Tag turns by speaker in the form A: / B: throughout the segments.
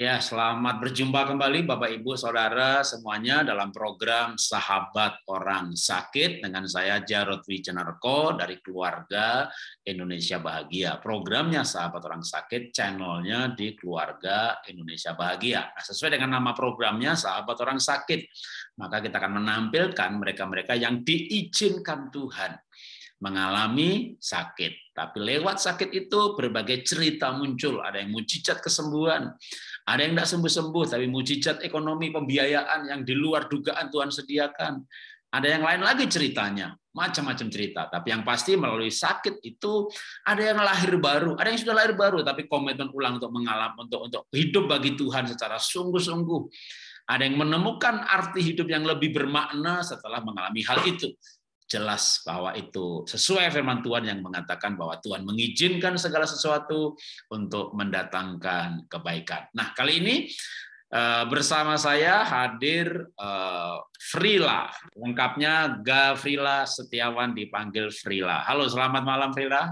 A: Ya, selamat berjumpa kembali Bapak Ibu Saudara semuanya dalam program Sahabat Orang Sakit dengan saya Jarod Wijenarko dari keluarga Indonesia Bahagia. Programnya Sahabat Orang Sakit, channelnya di keluarga Indonesia Bahagia. Nah, sesuai dengan nama programnya Sahabat Orang Sakit, maka kita akan menampilkan mereka-mereka yang diizinkan Tuhan mengalami sakit. Tapi lewat sakit itu berbagai cerita muncul. Ada yang mujizat kesembuhan, ada yang tidak sembuh-sembuh, tapi mujizat ekonomi pembiayaan yang di luar dugaan Tuhan sediakan. Ada yang lain lagi ceritanya, macam-macam cerita. Tapi yang pasti melalui sakit itu ada yang lahir baru, ada yang sudah lahir baru, tapi komitmen ulang untuk mengalami, untuk untuk hidup bagi Tuhan secara sungguh-sungguh. Ada yang menemukan arti hidup yang lebih bermakna setelah mengalami hal itu jelas bahwa itu sesuai firman Tuhan yang mengatakan bahwa Tuhan mengizinkan segala sesuatu untuk mendatangkan kebaikan. Nah, kali ini eh, bersama saya hadir eh, Frila, lengkapnya Ga Frila Setiawan dipanggil Frila. Halo, selamat malam Frila.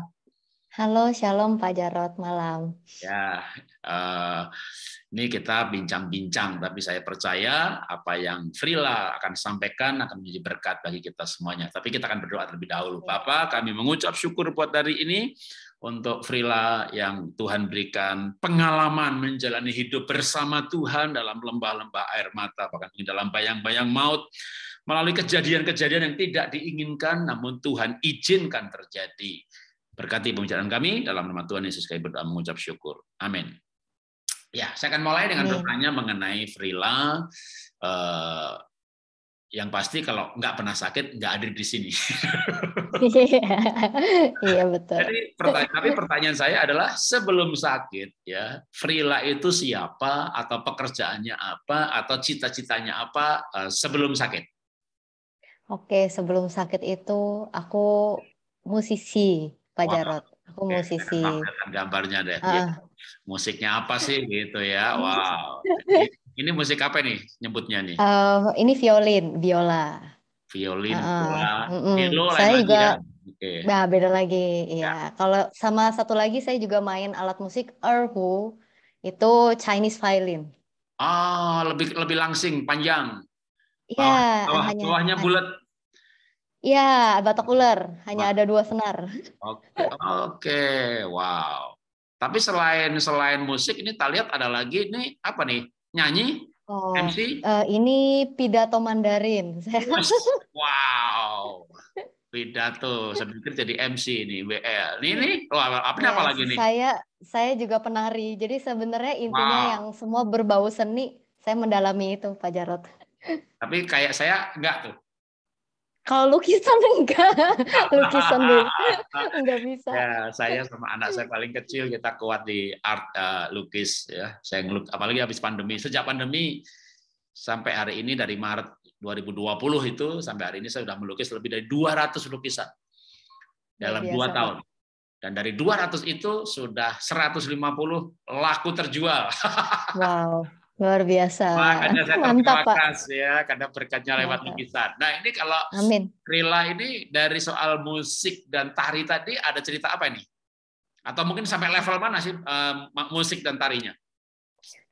B: Halo, shalom Pak Jarot malam.
A: Ya, uh, ini kita bincang-bincang, tapi saya percaya apa yang Frila akan sampaikan akan menjadi berkat bagi kita semuanya. Tapi kita akan berdoa terlebih dahulu. Iya. Bapak, kami mengucap syukur buat hari ini untuk Frila yang Tuhan berikan pengalaman menjalani hidup bersama Tuhan dalam lembah-lembah air mata, bahkan dalam bayang-bayang maut, melalui kejadian-kejadian yang tidak diinginkan, namun Tuhan izinkan terjadi. Berkati pembicaraan kami, dalam nama Tuhan Yesus kami berdoa mengucap syukur. Amin. Ya, saya akan mulai dengan bertanya iya. mengenai Frila. Uh, eh, yang pasti kalau nggak pernah sakit nggak ada di sini.
B: Iya, iya betul.
A: Jadi pertanyaan, tapi pertanyaan saya adalah sebelum sakit ya Frila itu siapa atau pekerjaannya apa atau cita-citanya apa uh, sebelum sakit?
B: Oke sebelum sakit itu aku musisi Pak Jarot. Aku Oke, musisi.
A: Gambarnya deh. Uh, musiknya apa sih gitu ya iya. wow ini musik apa nih nyebutnya nih
B: uh, ini violin viola
A: violin uh, uh, uh, saya juga ya? Okay. Nah,
B: beda lagi. Ya. ya. Kalau sama satu lagi saya juga main alat musik erhu itu Chinese violin.
A: Ah, lebih lebih langsing, panjang.
B: Iya, bawah, bawah, bawahnya bulat. Iya, batok ular, hanya ada dua senar.
A: Oke, okay. okay. wow. Tapi selain selain musik ini tak lihat ada lagi ini apa nih? Nyanyi?
B: Oh, MC? Uh, eh, ini pidato Mandarin.
A: Wow. Pidato, saya jadi MC ini WL. Ini ini oh, apa, yes, apa lagi nih?
B: Saya saya juga penari. Jadi sebenarnya intinya wow. yang semua berbau seni, saya mendalami itu Pak Jarot.
A: Tapi kayak saya enggak tuh.
B: Kalau lukisan enggak,
A: lukisan enggak bisa. Ya, saya sama anak saya paling kecil kita kuat di art uh, lukis ya. Saya ngeluk apalagi habis pandemi. Sejak pandemi sampai hari ini dari Maret 2020 itu sampai hari ini saya sudah melukis lebih dari 200 lukisan
B: dalam dua tahun.
A: Dan dari 200 itu sudah 150 laku terjual.
B: Wow. Luar biasa. Wah, saya Mantap, Pak.
A: ya, karena berkatnya lewat Mantap. lukisan. Nah, ini kalau Amin. Rila ini dari soal musik dan tari tadi ada cerita apa ini? Atau mungkin sampai level mana sih um, musik dan tarinya?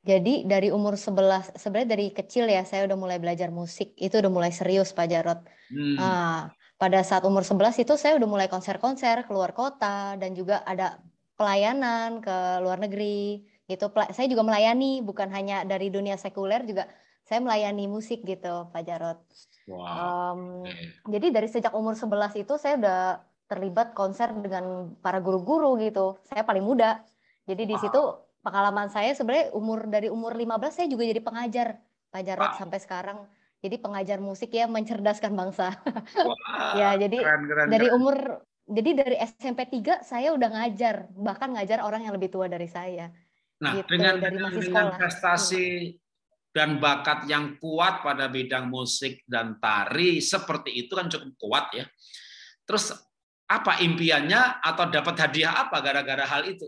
B: Jadi dari umur 11 sebenarnya dari kecil ya saya udah mulai belajar musik. Itu udah mulai serius Pak Jarot.
A: Hmm. Uh,
B: pada saat umur 11 itu saya udah mulai konser-konser keluar kota dan juga ada pelayanan ke luar negeri gitu. Saya juga melayani bukan hanya dari dunia sekuler juga saya melayani musik gitu Pak Jarot. Wow. Um, okay. Jadi dari sejak umur 11 itu saya udah terlibat konser dengan para guru-guru gitu. Saya paling muda. Jadi di wow. situ pengalaman saya sebenarnya umur dari umur 15 saya juga jadi pengajar Pak Jarot wow. sampai sekarang. Jadi pengajar musik ya mencerdaskan bangsa.
C: Wow. ya jadi keren, keren, dari keren. umur
B: jadi dari SMP 3 saya udah ngajar, bahkan ngajar orang yang lebih tua dari saya.
A: Nah, gitu, dengan dengan, dengan prestasi hmm. dan bakat yang kuat pada bidang musik dan tari seperti itu kan cukup kuat ya. Terus apa impiannya atau dapat hadiah apa gara-gara hal itu?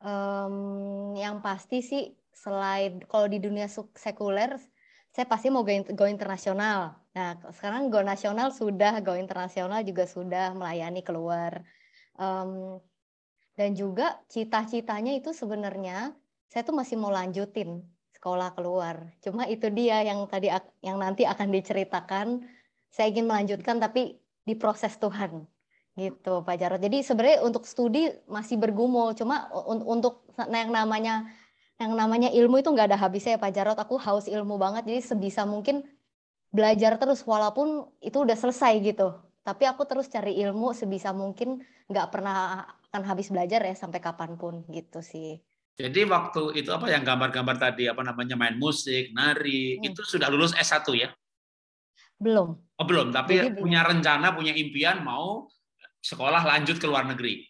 B: Um, yang pasti sih selain kalau di dunia sekuler saya pasti mau go, go internasional. Nah sekarang go nasional sudah, go internasional juga sudah melayani keluar. Um, dan juga cita-citanya itu sebenarnya saya tuh masih mau lanjutin sekolah keluar. Cuma itu dia yang tadi yang nanti akan diceritakan. Saya ingin melanjutkan tapi di proses Tuhan gitu Pak Jarod. Jadi sebenarnya untuk studi masih bergumul. Cuma un untuk yang namanya yang namanya ilmu itu nggak ada habisnya ya Pak Jarot. Aku haus ilmu banget. Jadi sebisa mungkin belajar terus walaupun itu udah selesai gitu. Tapi aku terus cari ilmu sebisa mungkin nggak pernah akan habis belajar ya sampai kapanpun gitu sih.
A: Jadi waktu itu apa yang gambar-gambar tadi apa namanya main musik, nari, hmm. itu sudah lulus S1 ya? Belum. Oh, belum, tapi jadi, punya belum. rencana, punya impian mau sekolah lanjut ke luar negeri.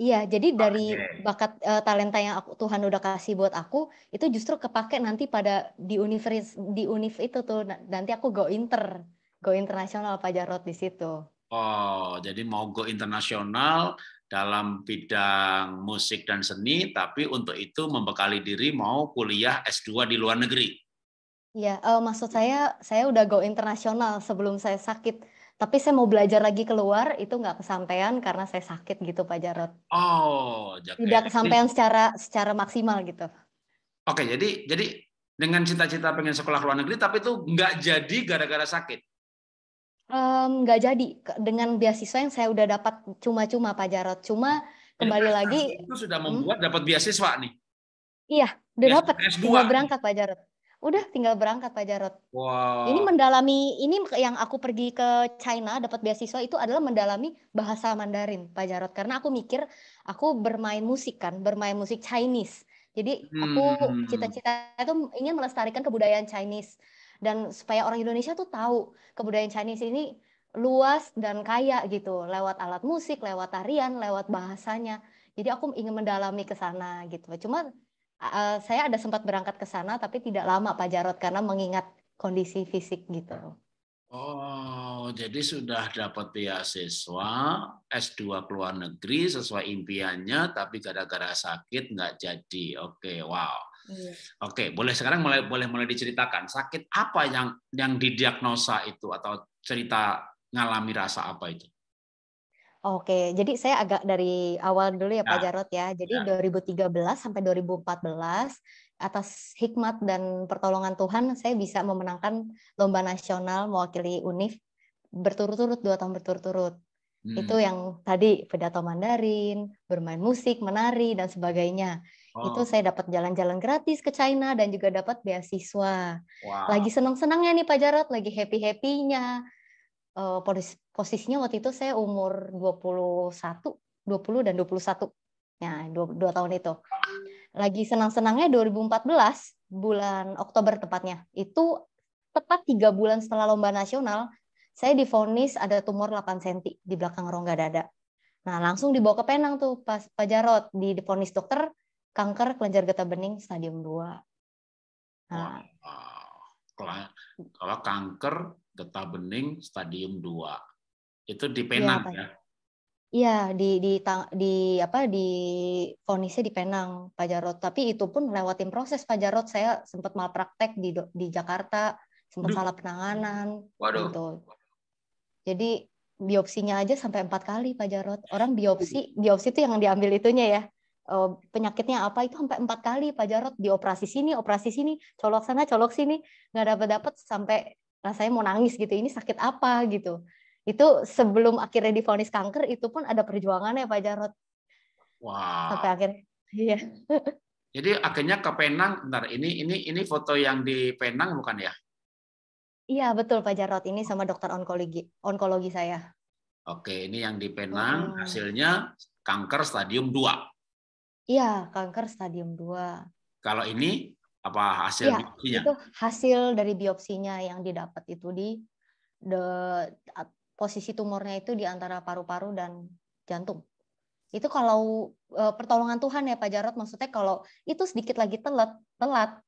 B: Iya, jadi dari bakat uh, talenta yang aku Tuhan udah kasih buat aku itu justru kepake nanti pada di univers di univ itu tuh nah, nanti aku go inter, go internasional Pak Jarot di situ.
A: Oh, jadi mau go internasional dalam bidang musik dan seni, tapi untuk itu membekali diri mau kuliah S2 di luar negeri.
B: Iya, uh, maksud saya, saya udah go internasional sebelum saya sakit. Tapi saya mau belajar lagi keluar, itu nggak kesampaian karena saya sakit gitu, Pak Jarot.
A: Oh, jadi tidak kesampaian
B: secara secara maksimal gitu.
A: Oke, jadi jadi dengan cita-cita pengen sekolah luar negeri, tapi itu nggak jadi gara-gara sakit.
B: Mmm, nggak um, jadi dengan beasiswa yang saya udah dapat cuma-cuma Pak Jarot. Cuma kembali Jadi, lagi itu sudah hmm? membuat
A: hmm, dapat beasiswa nih.
B: Iya, udah dapat. Tinggal berangkat Pak Jarod Udah tinggal berangkat Pak Jarod
A: Wow. Ini
B: mendalami ini yang aku pergi ke China dapat beasiswa itu adalah mendalami bahasa Mandarin Pak Jarod karena aku mikir aku bermain musik kan, bermain musik Chinese. Jadi aku hmm, hmm, cita-cita hmm. itu ingin melestarikan kebudayaan Chinese dan supaya orang Indonesia tuh tahu kebudayaan Chinese ini luas dan kaya gitu lewat alat musik, lewat tarian, lewat bahasanya. Jadi aku ingin mendalami ke sana gitu. Cuma uh, saya ada sempat berangkat ke sana tapi tidak lama Pak Jarot karena mengingat kondisi fisik gitu.
A: Oh, jadi sudah dapat beasiswa S2 ke luar negeri sesuai impiannya, tapi gara-gara sakit nggak jadi. Oke, okay, wow. Oke, boleh sekarang mulai boleh mulai diceritakan sakit apa yang yang didiagnosa itu atau cerita ngalami rasa apa itu?
B: Oke, jadi saya agak dari awal dulu ya Pak ya. Jarod Jarot ya. Jadi 2013 ya. sampai 2014 atas hikmat dan pertolongan Tuhan saya bisa memenangkan lomba nasional mewakili UNIF berturut-turut dua tahun berturut-turut.
C: Hmm. Itu yang
B: tadi pidato Mandarin, bermain musik, menari dan sebagainya. Oh. Itu saya dapat jalan-jalan gratis ke China dan juga dapat beasiswa.
C: Wow. Lagi
B: senang-senangnya nih Pak Jarot, lagi happy-happy-nya. Uh, posisinya waktu itu saya umur 21, 20 dan 21. Ya, dua, dua tahun itu. Lagi senang-senangnya 2014, bulan Oktober tepatnya. Itu tepat tiga bulan setelah lomba nasional, saya difonis ada tumor 8 cm di belakang rongga dada. Nah, langsung dibawa ke Penang tuh Pak Jarot di difonis dokter kanker kelenjar getah bening stadium 2.
A: Nah, wow. Kalau kanker getah bening stadium 2. Itu di iya, Penang ya? ya?
B: Iya, di di di apa di vonisnya di Penang, Pak Jarot. Tapi itu pun lewatin proses Pak Jarot. Saya sempat malpraktek di di Jakarta, sempat salah penanganan Waduh. gitu. Jadi biopsinya aja sampai empat kali Pak Jarot. Orang biopsi, biopsi itu yang diambil itunya ya Eh, penyakitnya apa itu sampai empat kali Pak Jarot dioperasi sini operasi sini colok sana colok sini nggak dapat dapat sampai rasanya mau nangis gitu ini sakit apa gitu itu sebelum akhirnya difonis kanker itu pun ada perjuangannya Pak Jarot wow. sampai akhirnya iya
A: jadi akhirnya ke Penang bentar ini ini ini foto yang di Penang bukan ya
B: iya betul Pak Jarot ini sama dokter onkologi onkologi saya
A: Oke, ini yang di Penang, oh. hasilnya kanker stadium 2.
B: Iya, kanker stadium 2.
A: Kalau ini apa hasil ya, biopsinya? Itu
B: hasil dari biopsinya yang didapat itu di the, posisi tumornya itu di antara paru-paru dan jantung. Itu kalau e, pertolongan Tuhan ya Pak Jarot, maksudnya kalau itu sedikit lagi telat, telat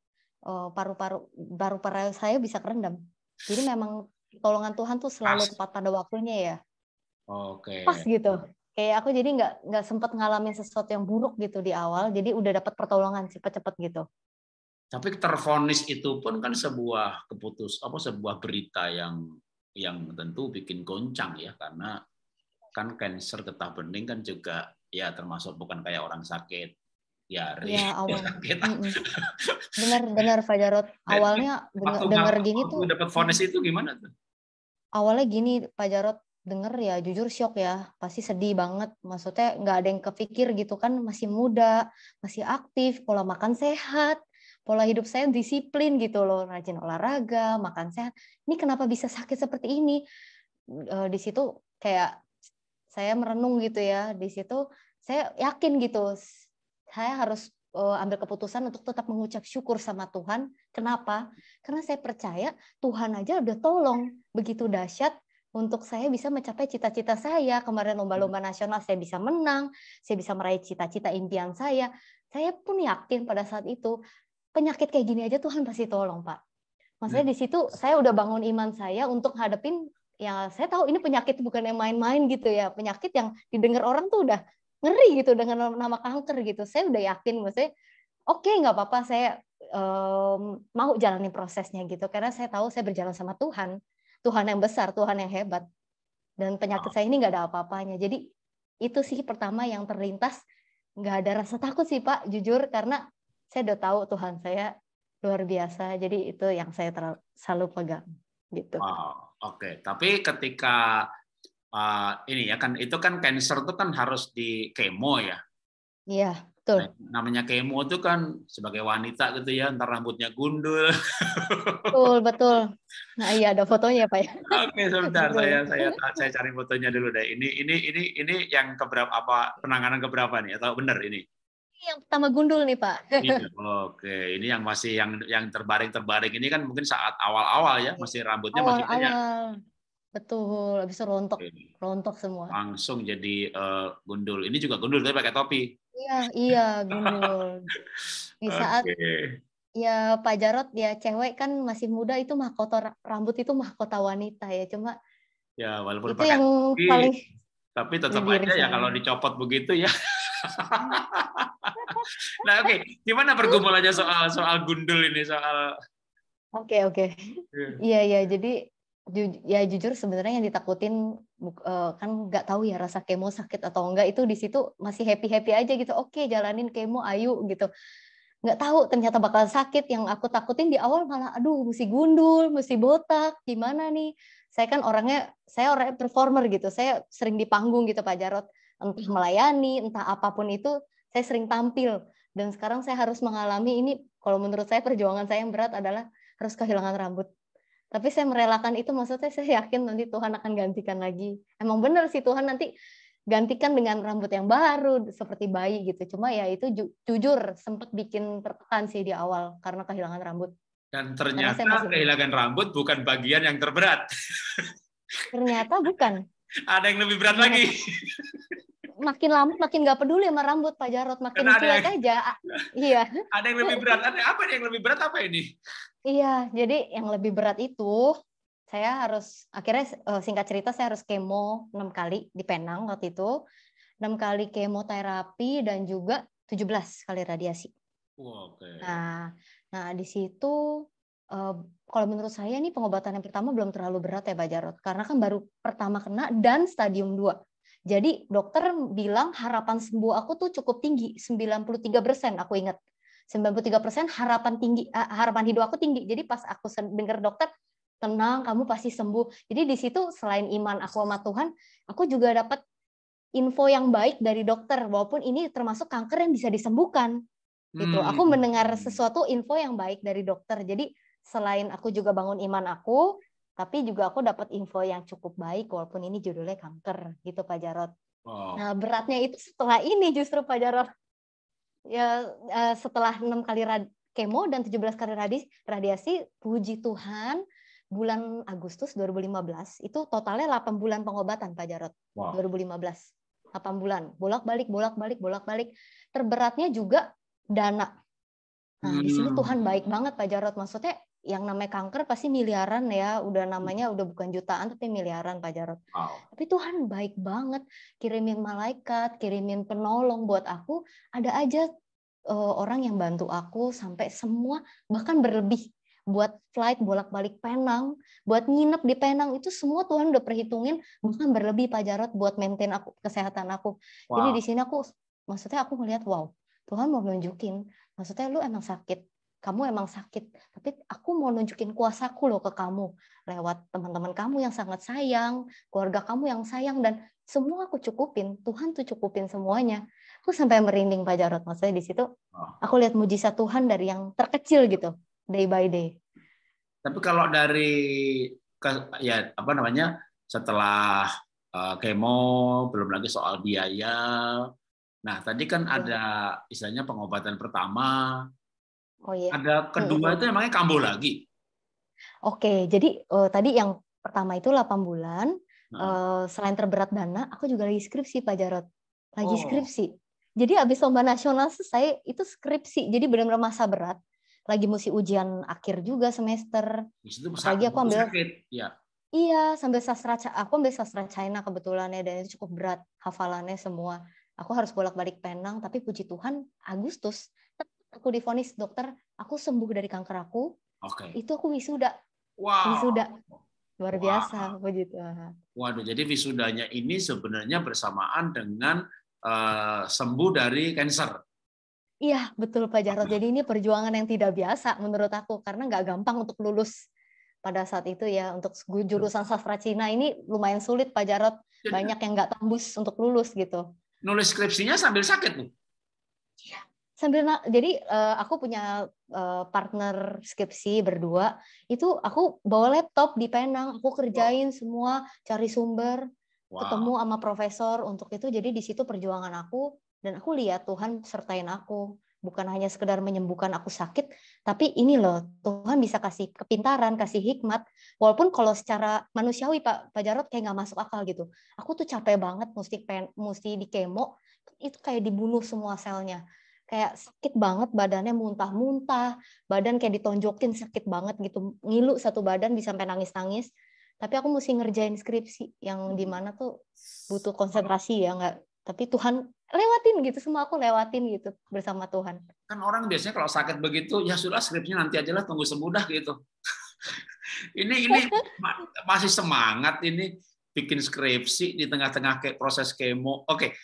B: e, paru-paru paru-paru saya bisa kerendam. Jadi memang pertolongan Tuhan tuh selalu tepat pada waktunya ya.
A: Oke. Okay. Pas
B: gitu kayak aku jadi nggak nggak sempet ngalamin sesuatu yang buruk gitu di awal jadi udah dapat pertolongan cepet-cepet gitu
A: tapi terfonis itu pun kan sebuah keputus apa sebuah berita yang yang tentu bikin goncang ya karena kan kanker getah bening kan juga ya termasuk bukan kayak orang sakit diare ya, ya awal. sakit
B: benar benar Fajarot awalnya dengar gini tuh dapat fonis itu gimana tuh awalnya gini Fajarot denger ya jujur shock ya pasti sedih banget maksudnya nggak ada yang kepikir gitu kan masih muda masih aktif pola makan sehat pola hidup saya disiplin gitu loh rajin olahraga makan sehat ini kenapa bisa sakit seperti ini e, di situ kayak saya merenung gitu ya di situ saya yakin gitu saya harus e, ambil keputusan untuk tetap mengucap syukur sama Tuhan kenapa karena saya percaya Tuhan aja udah tolong begitu dahsyat untuk saya bisa mencapai cita-cita saya. Kemarin hmm. lomba-lomba nasional saya bisa menang, saya bisa meraih cita-cita impian saya. Saya pun yakin pada saat itu penyakit kayak gini aja Tuhan pasti tolong, Pak. Maksudnya hmm. di situ saya udah bangun iman saya untuk hadapin ya saya tahu ini penyakit bukan yang main-main gitu ya. Penyakit yang didengar orang tuh udah ngeri gitu dengan nama kanker gitu. Saya udah yakin maksudnya oke okay, nggak apa-apa saya um, mau jalani prosesnya gitu karena saya tahu saya berjalan sama Tuhan Tuhan yang besar, Tuhan yang hebat. Dan penyakit saya ini nggak ada apa-apanya. Jadi itu sih pertama yang terlintas. Nggak ada rasa takut sih Pak, jujur. Karena saya udah tahu Tuhan saya luar biasa. Jadi itu yang saya selalu pegang. Gitu. Wow,
A: oke. Okay. Tapi ketika uh, ini ya kan, itu kan cancer itu kan harus di kemo ya?
B: Iya. Betul.
A: Nah, namanya kemo itu kan sebagai wanita gitu ya, ntar rambutnya gundul.
B: Betul, betul. Nah iya ada fotonya ya, Pak ya.
A: Oke sebentar betul. saya saya saya cari fotonya dulu deh. Ini ini ini ini yang keberapa apa penanganan keberapa nih atau benar ini?
B: Yang pertama gundul nih Pak. Ini,
A: oke, ini yang masih yang yang terbaring terbaring ini kan mungkin saat awal-awal ya masih rambutnya awal, masih banyak.
B: Awal. Betul, habis rontok, oke. rontok semua.
A: Langsung jadi uh, gundul. Ini juga gundul tapi pakai topi.
B: Iya, iya, gundul. Di saat okay. ya Pak Jarot ya cewek kan masih muda itu mahkota rambut itu mahkota wanita ya, cuma
A: Ya, walaupun itu yang tapi, paling tapi tetap aja ya kalau dicopot begitu ya. nah, oke, okay. gimana pergumulannya soal soal gundul ini soal Oke, okay, oke. Okay.
B: Iya, yeah. iya, jadi ju ya jujur sebenarnya yang ditakutin uh, kan nggak tahu ya rasa kemo sakit atau enggak itu di situ masih happy happy aja gitu oke jalanin kemo ayu gitu nggak tahu ternyata bakal sakit yang aku takutin di awal malah aduh mesti gundul mesti botak gimana nih saya kan orangnya saya orang performer gitu saya sering di panggung gitu Pak Jarot entah melayani entah apapun itu saya sering tampil dan sekarang saya harus mengalami ini kalau menurut saya perjuangan saya yang berat adalah harus kehilangan rambut tapi saya merelakan itu maksudnya saya yakin nanti Tuhan akan gantikan lagi emang benar sih Tuhan nanti gantikan dengan rambut yang baru seperti bayi gitu cuma ya itu ju jujur sempat bikin tertekan sih di awal karena kehilangan rambut
A: dan ternyata masih... kehilangan rambut bukan bagian yang terberat
B: ternyata bukan
A: ada yang lebih berat iya. lagi
B: makin lama makin nggak peduli sama rambut Pak Jarot, makin cuek yang, aja. iya.
A: Ada yang lebih berat, ada apa yang lebih berat apa ini?
B: Iya, jadi yang lebih berat itu saya harus akhirnya eh, singkat cerita saya harus kemo 6 kali di Penang waktu itu. 6 kali kemoterapi dan juga 17 kali radiasi.
C: Wow, Oke. Okay.
B: Nah, nah di situ eh, kalau menurut saya nih pengobatan yang pertama belum terlalu berat ya Pak Jarot karena kan baru pertama kena dan stadium 2. Jadi dokter bilang harapan sembuh aku tuh cukup tinggi, 93% aku ingat. 93% harapan tinggi eh, harapan hidup aku tinggi. Jadi pas aku dengar dokter tenang kamu pasti sembuh. Jadi di situ selain iman aku sama Tuhan, aku juga dapat info yang baik dari dokter walaupun ini termasuk kanker yang bisa disembuhkan. Gitu. Hmm. Aku hmm, mendengar hmm. sesuatu info yang baik dari dokter. Jadi selain aku juga bangun iman aku, tapi juga aku dapat info yang cukup baik walaupun ini judulnya kanker gitu Pak Jarot. Wow. Oh. Nah beratnya itu setelah ini justru Pak Jarot ya eh, setelah enam kali rad kemo dan 17 kali radis radiasi puji Tuhan bulan Agustus 2015 itu totalnya 8 bulan pengobatan Pak Jarot wow. 2015 8 bulan bolak-balik bolak-balik bolak-balik terberatnya juga dana
C: nah di sini hmm. Tuhan
B: baik banget Pak Jarot maksudnya yang namanya kanker pasti miliaran ya, udah hmm. namanya udah bukan jutaan tapi miliaran Pak Jarot. Wow. Tapi Tuhan baik banget, kirimin malaikat, kirimin penolong buat aku, ada aja uh, orang yang bantu aku sampai semua bahkan berlebih buat flight bolak-balik Penang, buat nginep di Penang itu semua Tuhan udah perhitungin bahkan berlebih Pak Jarot buat maintain aku kesehatan aku. Wow. Jadi di sini aku maksudnya aku melihat wow, Tuhan mau nunjukin, maksudnya lu emang sakit, kamu emang sakit, tapi aku mau nunjukin kuasaku loh ke kamu lewat teman-teman kamu yang sangat sayang, keluarga kamu yang sayang dan semua aku cukupin, Tuhan tuh cukupin semuanya. Aku sampai merinding Pak Jarot, maksudnya di situ aku lihat mujizat Tuhan dari yang terkecil gitu, day by day.
A: Tapi kalau dari ya apa namanya setelah eh, kemo, belum lagi soal biaya. Nah tadi kan iya. ada istilahnya pengobatan pertama,
B: Oh iya. Ada kedua hmm. itu emangnya kambuh lagi. Oke, jadi uh, tadi yang pertama itu 8 bulan. Nah. Uh, selain terberat dana, aku juga lagi skripsi Pak Jarot. Lagi oh. skripsi. Jadi abis lomba nasional selesai itu skripsi. Jadi benar-benar masa berat. Lagi musim ujian akhir juga semester.
C: Lagi aku ambil sakit. Ya.
B: Iya, sambil sastra aku ambil sastra China kebetulan ya dan itu cukup berat hafalannya semua. Aku harus bolak-balik Penang tapi puji Tuhan Agustus aku difonis dokter aku sembuh dari kanker aku okay. itu aku wisuda wow. wisuda luar wow. biasa puji gitu.
A: waduh jadi wisudanya ini sebenarnya bersamaan dengan uh, sembuh dari kanker
B: Iya, betul Pak Jarot. Jadi ini perjuangan yang tidak biasa menurut aku karena nggak gampang untuk lulus pada saat itu ya untuk jurusan sastra Cina ini lumayan sulit Pak Jarot. Iya. Banyak yang nggak tembus untuk lulus gitu.
A: Nulis skripsinya sambil sakit tuh.
B: Iya sambil jadi uh, aku punya uh, partner skripsi berdua itu aku bawa laptop di Penang aku kerjain wow. semua cari sumber wow. ketemu sama profesor untuk itu jadi di situ perjuangan aku dan aku lihat Tuhan sertain aku bukan hanya sekedar menyembuhkan aku sakit tapi ini loh Tuhan bisa kasih kepintaran kasih hikmat walaupun kalau secara manusiawi Pak Pak Jarot kayak nggak masuk akal gitu aku tuh capek banget mesti pen, mesti di kemo itu kayak dibunuh semua selnya kayak sakit banget badannya muntah-muntah, badan kayak ditonjokin sakit banget gitu, ngilu satu badan bisa sampai nangis-nangis. Tapi aku mesti ngerjain skripsi yang dimana tuh butuh konsentrasi ya nggak. Tapi Tuhan lewatin gitu, semua aku lewatin gitu bersama Tuhan.
A: Kan orang biasanya kalau sakit begitu ya sudah skripsinya nanti aja lah tunggu semudah gitu. ini ini masih semangat ini bikin skripsi di tengah-tengah proses kemo. Oke,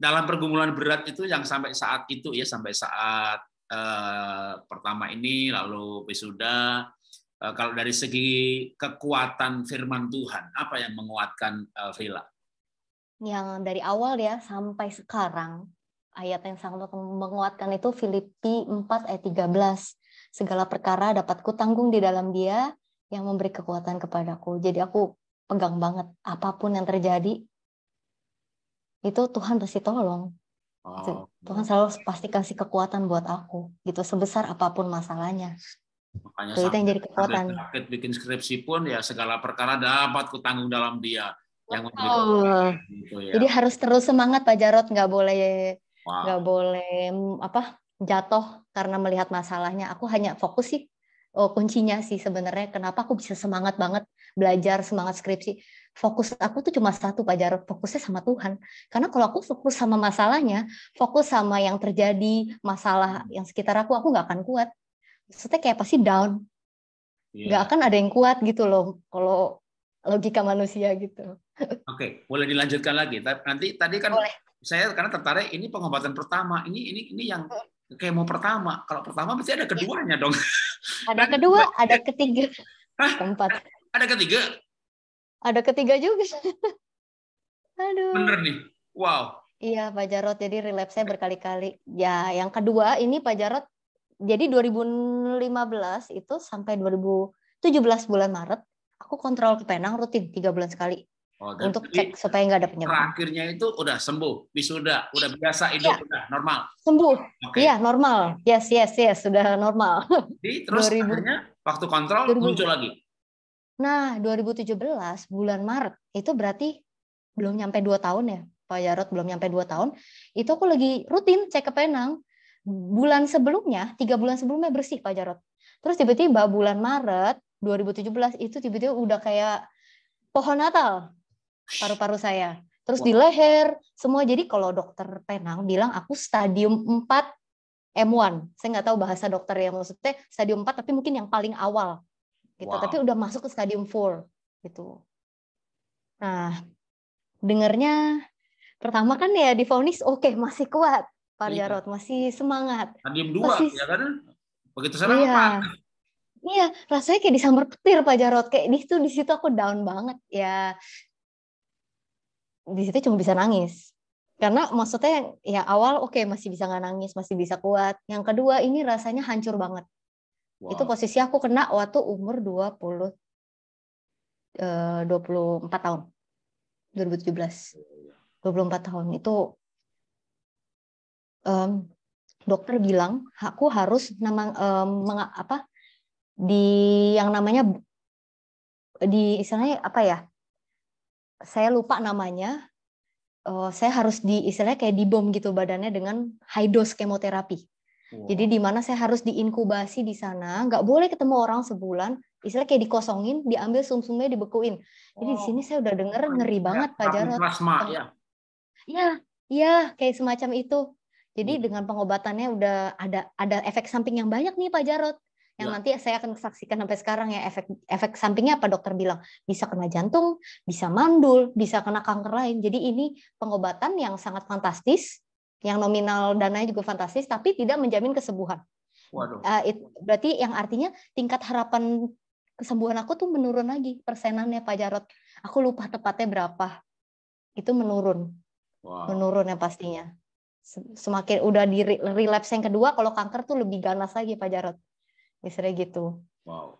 A: dalam pergumulan berat itu yang sampai saat itu ya sampai saat uh, pertama ini lalu wisuda uh, kalau dari segi kekuatan firman Tuhan apa yang menguatkan uh, eh, Vila
B: yang dari awal ya sampai sekarang ayat yang sangat menguatkan itu Filipi 4 ayat 13 segala perkara dapat kutanggung di dalam dia yang memberi kekuatan kepadaku jadi aku pegang banget apapun yang terjadi itu Tuhan pasti tolong. Oh. Tuhan selalu pasti kasih kekuatan buat aku gitu sebesar apapun masalahnya.
A: Makanya itu yang jadi kekuatan. Sakit bikin skripsi pun ya segala perkara dapat kutanggung dalam dia. Yang oh. gitu, ya. Jadi harus
B: terus semangat Pak Jarot nggak boleh nggak boleh mm, apa jatuh karena melihat masalahnya. Aku hanya fokus sih oh, kuncinya sih sebenarnya kenapa aku bisa semangat banget belajar semangat skripsi fokus aku tuh cuma satu Pak Jarod, fokusnya sama Tuhan. Karena kalau aku fokus sama masalahnya, fokus sama yang terjadi, masalah yang sekitar aku, aku nggak akan kuat. Maksudnya kayak pasti down. Yeah. akan ada yang kuat gitu loh, kalau logika manusia gitu.
A: Oke, okay, boleh dilanjutkan lagi. Nanti tadi kan boleh. saya karena tertarik ini pengobatan pertama, ini ini ini yang kayak mau pertama. Kalau pertama pasti ada keduanya iya. dong.
B: Ada kedua, ada ketiga, keempat ada ketiga? Ada ketiga juga. Aduh.
C: Bener nih. Wow.
B: Iya Pak Jarot, jadi relapse-nya berkali-kali. Ya, yang kedua ini Pak Jarot, jadi 2015 itu sampai 2017 bulan Maret, aku kontrol ke Penang rutin tiga bulan sekali. Oh, kan untuk cek supaya nggak ada penyebab.
A: Terakhirnya itu udah sembuh, wisuda, udah biasa hidup, ya. udah normal.
B: Sembuh. Okay. Iya, normal. Yes, yes, yes, sudah normal.
A: Jadi terus 2000, akhirnya waktu kontrol 2000, muncul lagi.
B: Nah, 2017 bulan Maret itu berarti belum nyampe 2 tahun ya, Pak Jarot belum nyampe 2 tahun. Itu aku lagi rutin cek ke Penang. Bulan sebelumnya, tiga bulan sebelumnya bersih Pak Jarot. Terus tiba-tiba bulan Maret 2017 itu tiba-tiba udah kayak pohon Natal paru-paru saya. Terus wow. di leher, semua. Jadi kalau dokter Penang bilang aku stadium 4 M1. Saya nggak tahu bahasa dokter ya maksudnya stadium 4 tapi mungkin yang paling awal gitu wow. tapi udah masuk ke stadium 4 gitu nah dengernya pertama kan ya difonis oke okay, masih kuat Pak iya. Jarot masih semangat
C: stadium 2 masih... ya kan begitu sana iya. apa
B: iya rasanya kayak disambar petir Pak Jarot kayak di situ di situ aku down banget ya di situ cuma bisa nangis karena maksudnya ya awal oke okay, masih bisa nggak nangis masih bisa kuat yang kedua ini rasanya hancur banget Wow. Itu posisi aku kena waktu umur 20 puluh 24 eh, tahun. 2017. 24 tahun itu um, dokter bilang aku harus nama um, meng, apa di yang namanya di istilahnya apa ya? Saya lupa namanya. Uh, saya harus di istilahnya kayak dibom gitu badannya dengan high dose kemoterapi. Jadi di mana saya harus diinkubasi di sana, nggak boleh ketemu orang sebulan, istilah kayak dikosongin, diambil sumsumnya dibekuin. Jadi oh. di sini saya udah denger ngeri ya, banget Pak Jarot. Plasma oh. ya. Iya, iya kayak semacam itu. Jadi hmm. dengan pengobatannya udah ada ada efek samping yang banyak nih Pak Jarot. Yang ya. nanti saya akan saksikan sampai sekarang ya efek efek sampingnya apa dokter bilang bisa kena jantung, bisa mandul, bisa kena kanker lain. Jadi ini pengobatan yang sangat fantastis yang nominal dananya juga fantastis tapi tidak menjamin kesembuhan. Waduh. Uh, it, berarti yang artinya tingkat harapan kesembuhan aku tuh menurun lagi persenannya Pak Jarot. Aku lupa tepatnya berapa. Itu menurun. Wow. Menurun ya pastinya. Semakin udah di relapse yang kedua kalau kanker tuh lebih ganas lagi Pak Jarot. Misalnya gitu. Wow.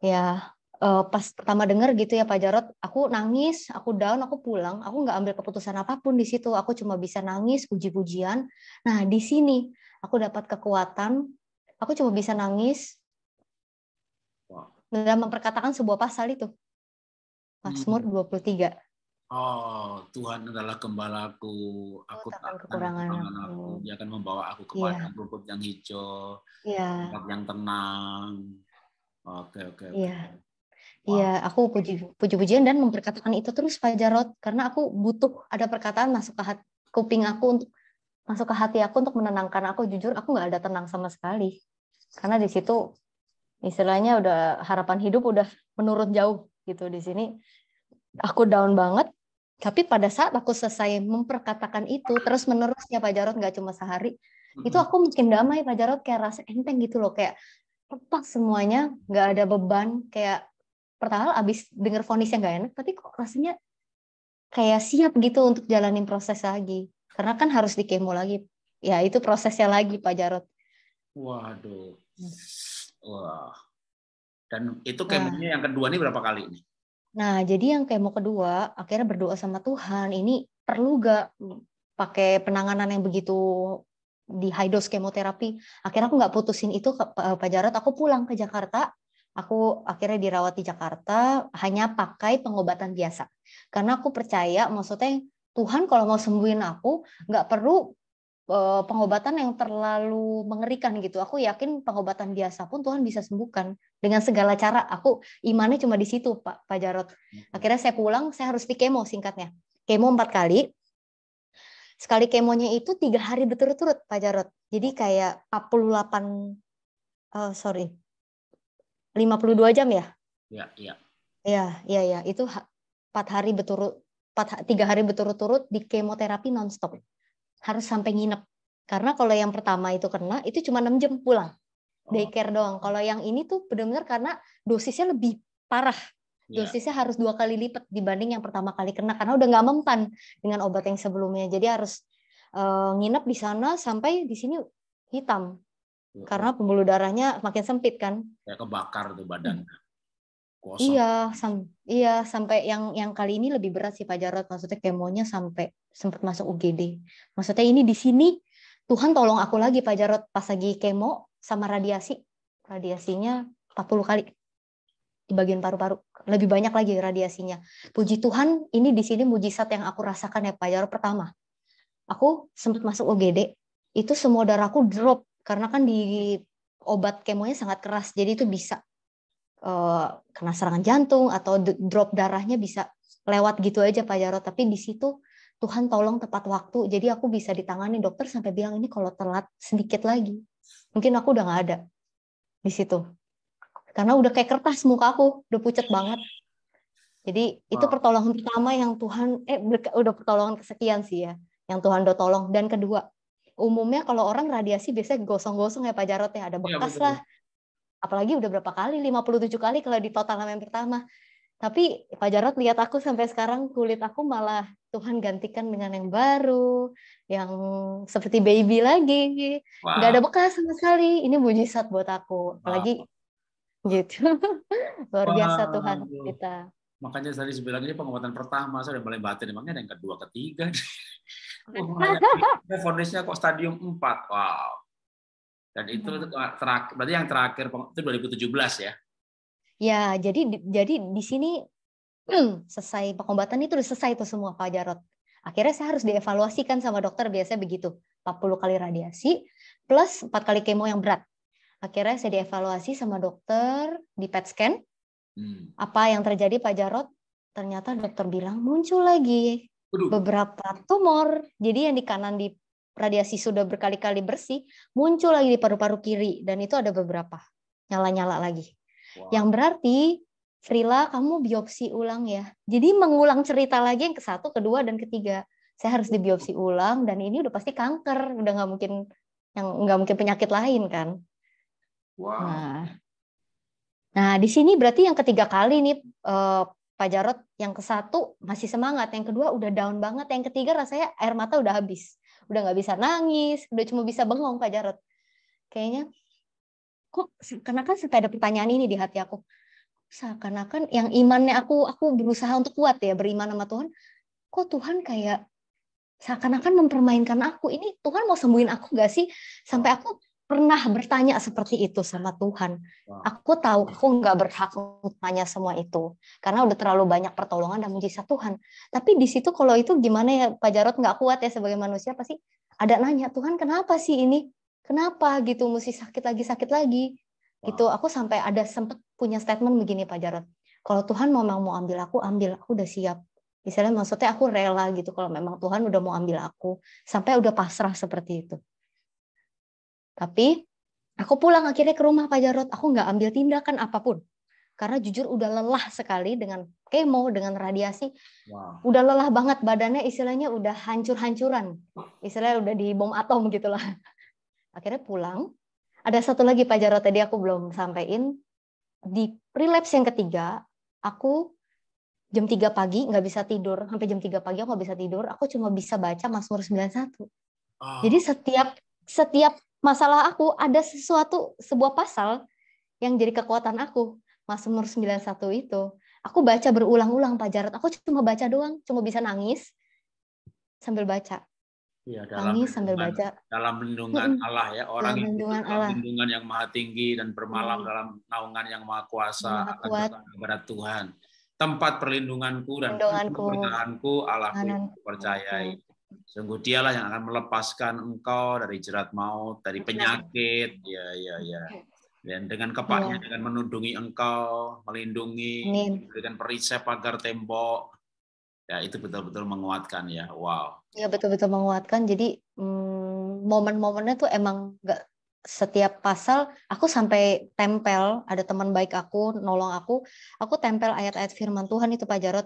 B: Ya, uh, pas pertama denger gitu ya Pak Jarot, aku nangis, aku down, aku pulang, aku nggak ambil keputusan apapun di situ, aku cuma bisa nangis, puji-pujian. Nah di sini aku dapat kekuatan, aku cuma bisa nangis dalam memperkatakan sebuah pasal itu. Mazmur 23. Hmm.
A: Oh, Tuhan adalah gembalaku, oh, aku oh, tak kekurangan aku. Dia akan membawa aku ke yeah. rumput yang hijau, yeah. tempat yang tenang. Oke, oke. Iya.
B: Iya, wow. aku puji puji-pujian dan memperkatakan itu terus Pak Jarot karena aku butuh ada perkataan masuk ke hati, kuping aku untuk masuk ke hati aku untuk menenangkan aku. Jujur aku nggak ada tenang sama sekali. Karena di situ istilahnya udah harapan hidup udah menurun jauh gitu di sini. Aku down banget. Tapi pada saat aku selesai memperkatakan itu terus menerusnya Pak Jarot nggak cuma sehari, mm -hmm. itu aku mungkin damai Pak Jarot kayak rasa enteng gitu loh kayak lepas semuanya nggak ada beban kayak pertama abis denger vonis gak enak tapi kok rasanya kayak siap gitu untuk jalanin proses lagi karena kan harus di kemo lagi ya itu prosesnya lagi Pak Jarot
A: waduh hmm. wah dan itu kemonya nah. yang kedua nih berapa kali ini
B: nah jadi yang kemo kedua akhirnya berdoa sama Tuhan ini perlu gak pakai penanganan yang begitu di high dose kemoterapi akhirnya aku nggak putusin itu eh, Pak Jarot aku pulang ke Jakarta aku akhirnya dirawat di Jakarta hanya pakai pengobatan biasa. Karena aku percaya, maksudnya Tuhan kalau mau sembuhin aku, nggak perlu eh, pengobatan yang terlalu mengerikan gitu. Aku yakin pengobatan biasa pun Tuhan bisa sembuhkan dengan segala cara. Aku imannya cuma di situ, Pak Pak Jarot. Akhirnya saya pulang, saya harus di kemo singkatnya. Kemo empat kali. Sekali kemonya itu tiga hari berturut-turut, Pak Jarot. Jadi kayak 48 uh, eh, sorry, 52 jam ya? Ya, ya? Iya, iya. Iya, iya, iya. Itu empat hari berturut tiga hari berturut-turut di kemoterapi nonstop. Harus sampai nginep. Karena kalau yang pertama itu kena, itu cuma 6 jam pulang. Oh. Daycare doang. Kalau yang ini tuh benar-benar karena dosisnya lebih parah. Ya. Dosisnya harus dua kali lipat dibanding yang pertama kali kena. Karena udah nggak mempan dengan obat yang sebelumnya. Jadi harus uh, nginep di sana sampai di sini hitam karena pembuluh darahnya makin sempit kan
A: ya kebakar tuh badan mm. Kosong.
B: iya sam iya sampai yang yang kali ini lebih berat sih Pak Jarod maksudnya kemonya sampai sempat masuk UGD maksudnya ini di sini Tuhan tolong aku lagi Pak Jarod pas lagi kemo sama radiasi radiasinya 40 kali di bagian paru-paru lebih banyak lagi radiasinya puji Tuhan ini di sini mujizat yang aku rasakan ya Pak Jarod pertama aku sempat masuk UGD itu semua darahku drop karena kan di obat kemonya sangat keras jadi itu bisa uh, kena serangan jantung atau drop darahnya bisa lewat gitu aja Pak Jarot tapi di situ Tuhan tolong tepat waktu jadi aku bisa ditangani dokter sampai bilang ini kalau telat sedikit lagi mungkin aku udah nggak ada di situ karena udah kayak kertas muka aku udah pucet banget jadi wow. itu pertolongan pertama yang Tuhan eh udah pertolongan kesekian sih ya yang Tuhan udah tolong dan kedua umumnya kalau orang radiasi biasanya gosong-gosong ya Pak Jarot ya, ada iya, bekas ya, lah. Apalagi udah berapa kali, 57 kali kalau di total yang pertama. Tapi Pak Jarot lihat aku sampai sekarang kulit aku malah Tuhan gantikan dengan yang baru, yang seperti baby lagi. Wow. Gak ada bekas sama sekali. Ini mujizat buat aku. Apalagi wow. gitu. Luar wow. biasa Tuhan kita.
A: Makanya tadi saya ini pengobatan pertama, saya udah mulai batin. emangnya ada yang kedua, ketiga. Oh, kok stadium 4. Wow. Dan itu hmm. terakhir berarti yang terakhir itu 2017 ya.
B: Ya, jadi jadi di sini selesai pengobatan itu udah selesai itu semua Pak Jarot. Akhirnya saya harus dievaluasikan sama dokter biasanya begitu. 40 kali radiasi plus 4 kali kemo yang berat. Akhirnya saya dievaluasi sama dokter di PET scan. Hmm. Apa yang terjadi Pak Jarot? Ternyata dokter bilang muncul lagi beberapa tumor. Jadi yang di kanan di radiasi sudah berkali-kali bersih muncul lagi di paru-paru kiri dan itu ada beberapa nyala-nyala lagi. Wow. Yang berarti Frila kamu biopsi ulang ya. Jadi mengulang cerita lagi yang ke satu, kedua dan ketiga. Saya harus dibiopsi ulang dan ini udah pasti kanker, udah nggak mungkin yang nggak mungkin penyakit lain kan. Wow. Nah, nah di sini berarti yang ketiga kali nih eh, Pak Jarot yang ke satu masih semangat, yang kedua udah down banget, yang ketiga rasanya air mata udah habis, udah nggak bisa nangis, udah cuma bisa bengong Pak Jarot. Kayaknya kok karena kan sampai ada pertanyaan ini di hati aku seakan-akan yang imannya aku aku berusaha untuk kuat ya beriman sama Tuhan kok Tuhan kayak seakan-akan mempermainkan aku ini Tuhan mau sembuhin aku gak sih sampai aku pernah bertanya seperti itu sama Tuhan. Aku tahu aku nggak berhak untuk tanya semua itu karena udah terlalu banyak pertolongan dan mujizat Tuhan. Tapi di situ kalau itu gimana ya Pak Jarot nggak kuat ya sebagai manusia pasti ada nanya Tuhan kenapa sih ini? Kenapa gitu mesti sakit lagi sakit lagi? Gitu aku sampai ada sempat punya statement begini Pak Jarot. Kalau Tuhan memang mau ambil aku, ambil. Aku udah siap. Misalnya maksudnya aku rela gitu kalau memang Tuhan udah mau ambil aku. Sampai udah pasrah seperti itu. Tapi aku pulang akhirnya ke rumah Pak Jarot, aku nggak ambil tindakan apapun. Karena jujur udah lelah sekali dengan kemo, dengan radiasi. Wow. Udah lelah banget badannya, istilahnya udah hancur-hancuran. Istilahnya udah di bom atom gitu lah. Akhirnya pulang. Ada satu lagi Pak Jarot tadi aku belum sampaikan Di relapse yang ketiga, aku jam 3 pagi nggak bisa tidur. Sampai jam 3 pagi aku nggak bisa tidur. Aku cuma bisa baca Mazmur 91. Oh. Ah. Jadi setiap setiap masalah aku ada sesuatu sebuah pasal yang jadi kekuatan aku Mazmur 91 itu aku baca berulang-ulang Pak Jarot aku cuma baca doang cuma bisa nangis sambil baca
A: ya, dalam nangis sambil baca dalam lindungan Allah ya orang dalam lindungan Allah lindungan yang maha tinggi dan bermalam hmm. dalam naungan yang maha kuasa maha kuat. kepada Tuhan tempat perlindunganku dan perlindunganku Allahku Allah percayai Sungguh dialah yang akan melepaskan engkau dari jerat maut, dari penyakit. Ya, ya, ya. Dan dengan kepaknya ya. dengan menundungi engkau, melindungi, Amin. memberikan perisai pagar tembok. Ya, itu betul-betul menguatkan ya. Wow.
B: Ya, betul-betul menguatkan. Jadi mm, momen-momennya tuh emang nggak setiap pasal aku sampai tempel ada teman baik aku nolong aku aku tempel ayat-ayat firman Tuhan itu Pak Jarot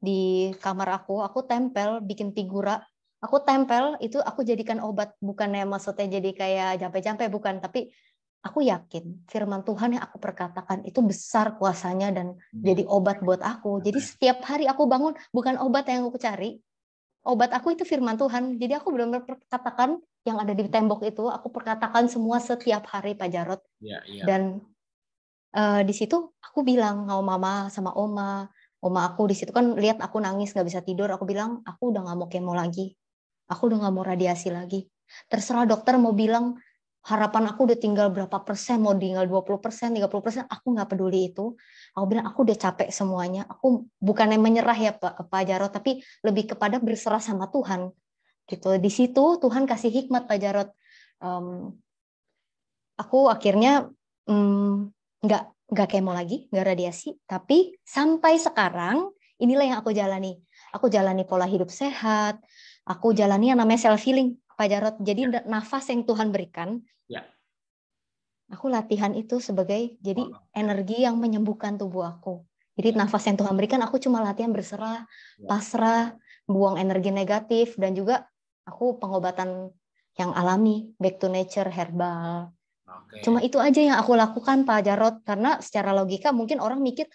B: di kamar aku aku tempel bikin figura aku tempel itu aku jadikan obat bukannya maksudnya jadi kayak jampe-jampe bukan tapi aku yakin firman Tuhan yang aku perkatakan itu besar kuasanya dan hmm. jadi obat buat aku. Jadi setiap hari aku bangun bukan obat yang aku cari. Obat aku itu firman Tuhan. Jadi aku belum benar perkatakan yang ada di tembok itu, aku perkatakan semua setiap hari Pak Jarot. Ya, ya. Dan uh, di situ aku bilang sama mama sama oma, oma aku di situ kan lihat aku nangis nggak bisa tidur, aku bilang aku udah nggak mau kemo lagi aku udah nggak mau radiasi lagi. Terserah dokter mau bilang harapan aku udah tinggal berapa persen, mau tinggal 20 persen, 30 persen, aku nggak peduli itu. Aku bilang aku udah capek semuanya. Aku bukannya menyerah ya Pak, Pak Jarot, tapi lebih kepada berserah sama Tuhan. Gitu. Di situ Tuhan kasih hikmat Pak Jarot. Um, aku akhirnya mm, nggak um, nggak kemo lagi, nggak radiasi, tapi sampai sekarang inilah yang aku jalani. Aku jalani pola hidup sehat, aku jalani yang namanya self healing Pak Jarot. Jadi ya. nafas yang Tuhan berikan, ya. aku latihan itu sebagai jadi oh. energi yang menyembuhkan tubuh aku. Jadi ya. nafas yang Tuhan berikan, aku cuma latihan berserah, ya. pasrah, buang energi negatif, dan juga aku pengobatan yang alami, back to nature, herbal. Okay. Cuma itu aja yang aku lakukan Pak Jarot, karena secara logika mungkin orang mikir,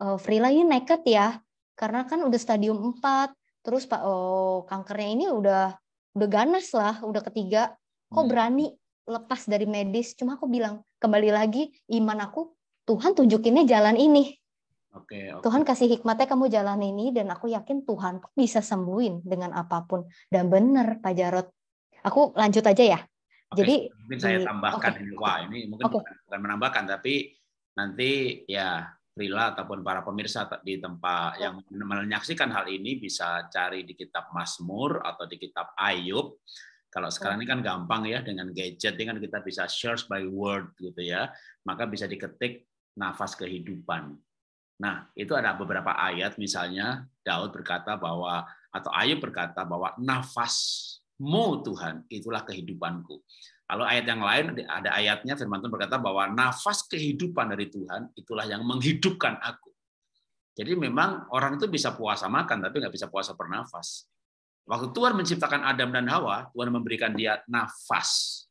B: eh, freelance Frila ini nekat ya, karena kan udah stadium 4, terus pak oh, kankernya ini udah udah ganas lah udah ketiga kok hmm. berani lepas dari medis cuma aku bilang kembali lagi iman aku Tuhan tunjukinnya jalan ini
C: okay, okay. Tuhan
B: kasih hikmatnya kamu jalan ini dan aku yakin Tuhan bisa sembuhin dengan apapun dan bener Pak Jarot aku lanjut aja ya okay, jadi
A: mungkin saya tambahkan okay. ini wah ini mungkin okay. bukan, bukan menambahkan tapi nanti ya Rila ataupun para pemirsa di tempat yang menyaksikan hal ini bisa cari di kitab Mazmur atau di kitab Ayub. Kalau sekarang ini kan gampang ya dengan gadget dengan kita bisa search by word gitu ya. Maka bisa diketik nafas kehidupan. Nah, itu ada beberapa ayat misalnya Daud berkata bahwa atau Ayub berkata bahwa nafasmu Tuhan itulah kehidupanku. Kalau ayat yang lain, ada ayatnya firman Tuhan berkata bahwa nafas kehidupan dari Tuhan itulah yang menghidupkan aku. Jadi memang orang itu bisa puasa makan, tapi nggak bisa puasa bernafas. Waktu Tuhan menciptakan Adam dan Hawa, Tuhan memberikan dia nafas.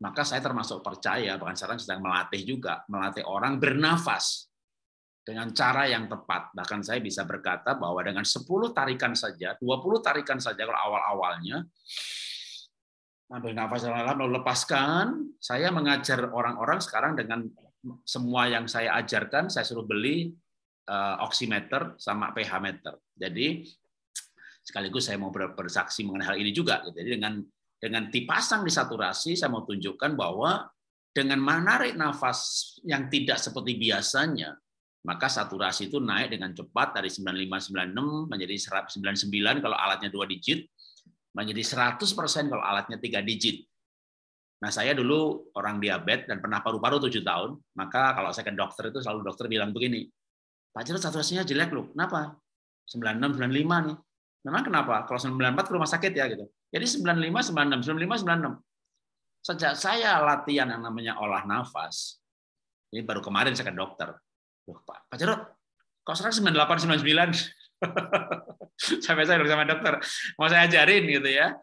A: Maka saya termasuk percaya, bahkan sekarang sedang melatih juga, melatih orang bernafas dengan cara yang tepat. Bahkan saya bisa berkata bahwa dengan 10 tarikan saja, 20 tarikan saja kalau awal-awalnya, ambil nafas dalam-dalam lalu lepaskan. Saya mengajar orang-orang sekarang dengan semua yang saya ajarkan, saya suruh beli uh, oximeter sama pH meter. Jadi sekaligus saya mau bersaksi mengenai hal ini juga. Jadi dengan dengan dipasang di saturasi, saya mau tunjukkan bahwa dengan menarik nafas yang tidak seperti biasanya, maka saturasi itu naik dengan cepat dari 95 96 menjadi 99 kalau alatnya dua digit menjadi 100% kalau alatnya tiga digit. Nah, saya dulu orang diabetes dan pernah paru-paru 7 tahun, maka kalau saya ke dokter itu selalu dokter bilang begini, Pak Jarod saturasinya jelek loh, kenapa? 96, 95 nih. Memang kenapa? Kalau 94 ke rumah sakit ya gitu. Jadi 95, 96, 95, 96. Sejak saya latihan yang namanya olah nafas, ini baru kemarin saya ke dokter. Loh, Pak, Pak Jarod, kok sekarang 98, 99? Sampai saya sama dokter, mau saya ajarin gitu ya.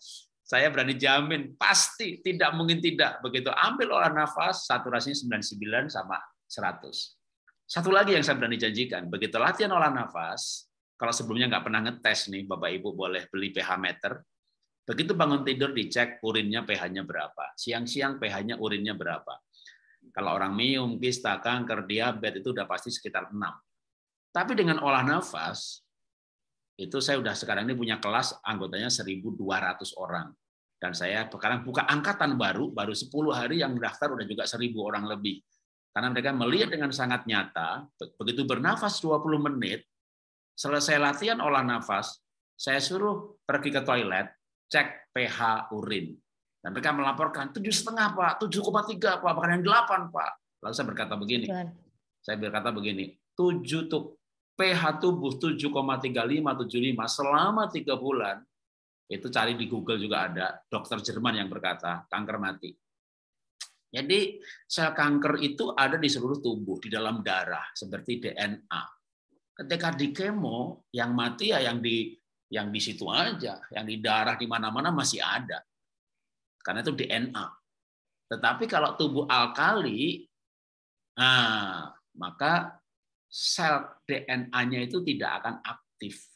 A: Saya berani jamin, pasti tidak mungkin tidak. Begitu ambil olah nafas, saturasinya 99 sama 100. Satu lagi yang saya berani janjikan, begitu latihan olah nafas, kalau sebelumnya nggak pernah ngetes nih, Bapak Ibu boleh beli pH meter, Begitu bangun tidur dicek urinnya pH-nya berapa, siang-siang pH-nya urinnya berapa. Kalau orang minum, kista, kanker, diabetes itu udah pasti sekitar 6. Tapi dengan olah nafas, itu saya sudah sekarang ini punya kelas anggotanya 1.200 orang. Dan saya sekarang buka angkatan baru, baru 10 hari yang daftar udah juga 1.000 orang lebih. Karena mereka melihat dengan sangat nyata, begitu bernafas 20 menit, selesai latihan olah nafas, saya suruh pergi ke toilet, cek pH urin. Dan mereka melaporkan, tujuh setengah Pak, tujuh koma tiga Pak, bahkan yang delapan Pak. Lalu saya berkata begini, saya berkata begini, tujuh tuh pH tubuh 7,3575 selama tiga bulan, itu cari di Google juga ada, dokter Jerman yang berkata, kanker mati. Jadi sel kanker itu ada di seluruh tubuh, di dalam darah, seperti DNA. Ketika di kemo, yang mati ya yang di yang di situ aja, yang di darah di mana-mana masih ada. Karena itu DNA. Tetapi kalau tubuh alkali, nah, maka sel DNA-nya itu tidak akan aktif.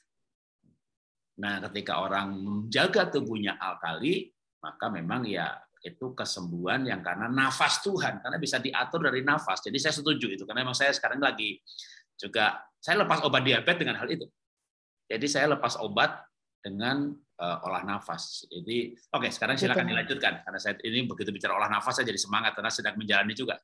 A: Nah, ketika orang menjaga tubuhnya alkali, maka memang ya itu kesembuhan yang karena nafas Tuhan, karena bisa diatur dari nafas. Jadi saya setuju itu, karena memang saya sekarang lagi juga, saya lepas obat diabetes dengan hal itu. Jadi saya lepas obat dengan uh, olah nafas. Jadi, oke, okay, sekarang silakan dilanjutkan karena saya ini begitu bicara olah nafas saya jadi semangat karena sedang menjalani juga.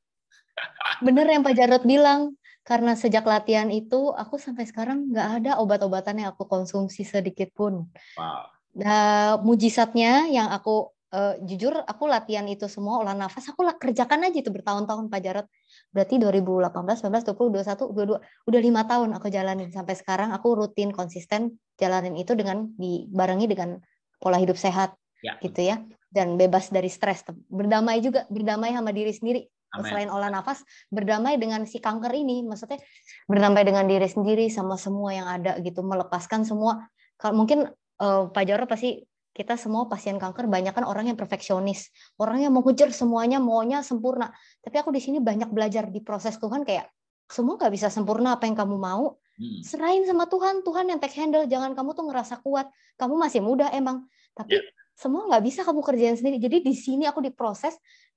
B: Benar yang Pak Jarot bilang, karena sejak latihan itu aku sampai sekarang nggak ada obat-obatan yang aku konsumsi sedikit pun. Wow. Nah, mujizatnya yang aku uh, jujur aku latihan itu semua olah nafas aku lah, kerjakan aja itu bertahun-tahun Pak Jarot. Berarti 2018, 19, 20, 21, 22 udah lima tahun aku jalanin sampai sekarang aku rutin konsisten jalanin itu dengan dibarengi dengan pola hidup sehat. Ya. Gitu ya. Dan bebas dari stres, berdamai juga, berdamai sama diri sendiri Amen. selain olah nafas berdamai dengan si kanker ini maksudnya berdamai dengan diri sendiri sama semua yang ada gitu melepaskan semua kalau mungkin uh, Pak Jarod pasti kita semua pasien kanker banyak kan orang yang perfeksionis, orang yang mengujar semuanya maunya sempurna. Tapi aku di sini banyak belajar di proses Tuhan kayak semua nggak bisa sempurna apa yang kamu mau. Hmm. Serahin sama Tuhan, Tuhan yang take handle. Jangan kamu tuh ngerasa kuat, kamu masih muda emang. Tapi yeah. semua nggak bisa kamu kerjain sendiri. Jadi di sini aku diproses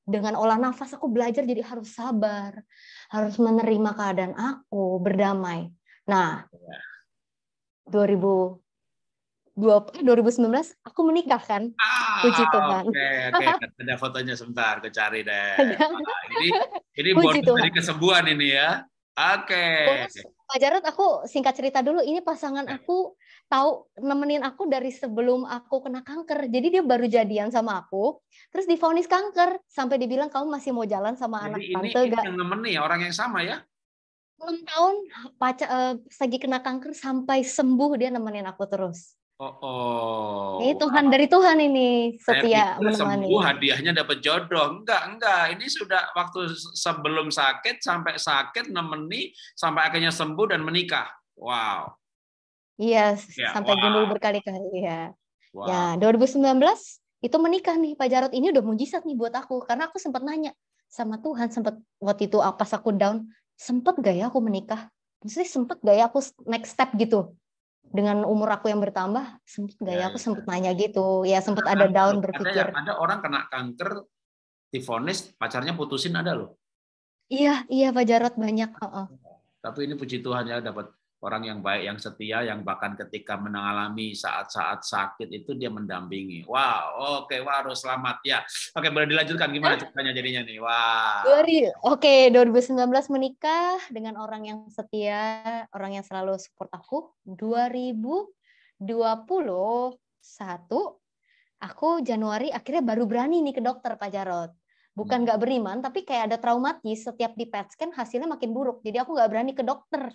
B: dengan olah nafas aku belajar jadi harus sabar, harus menerima keadaan aku, berdamai. Nah, 2000 2019 eh, aku menikah kan. Ah,
A: Puji Tuhan. Oke, okay, Okay. Ada fotonya sebentar, aku cari deh. Ah, ini ini Puji Tuhan. dari kesembuhan ini ya. Oke. Okay.
B: Pak Jarod, aku singkat cerita dulu. Ini pasangan eh. aku tahu nemenin aku dari sebelum aku kena kanker. Jadi dia baru jadian sama aku, terus difonis kanker sampai dibilang kamu masih mau jalan sama Jadi anak ini, tante ini gak? Ini
A: nemenin ya orang yang sama ya?
B: 6 tahun pacar uh, eh, lagi kena kanker sampai sembuh dia nemenin aku terus.
A: Oh, oh. Ini
B: Tuhan dari Tuhan ini setia menemani. Sembuh
A: hadiahnya dapat jodoh. Enggak, enggak. Ini sudah waktu sebelum sakit sampai sakit nemeni sampai akhirnya sembuh dan menikah. Wow.
B: Iya ya, iya, ya, sampai wow. gundul berkali-kali ya. Wow. Ya, 2019 itu menikah nih Pak Jarot ini udah mujizat nih buat aku karena aku sempat nanya sama Tuhan sempat waktu itu pas aku down sempat gak ya aku menikah maksudnya sempat gak ya aku next step gitu dengan umur aku yang bertambah sempet gak ya, ya aku ya. sempet nanya gitu ya sempat nah, ada, kan down berpikir ada,
A: ya, ada orang kena kanker tifonis pacarnya putusin ada loh
B: iya iya Pak Jarot banyak uh -uh.
A: tapi ini puji Tuhan ya dapat orang yang baik, yang setia, yang bahkan ketika mengalami saat-saat sakit itu dia mendampingi. Wow, oke, okay, harus selamat ya. Oke, okay, boleh dilanjutkan gimana ceritanya jadinya nih? Wah.
B: Wow. Oke, okay, 2019 menikah dengan orang yang setia, orang yang selalu support aku. 2021 aku Januari akhirnya baru berani nih ke dokter Pak Jarot bukan hmm. nggak beriman tapi kayak ada traumatis setiap di PET scan hasilnya makin buruk jadi aku nggak berani ke dokter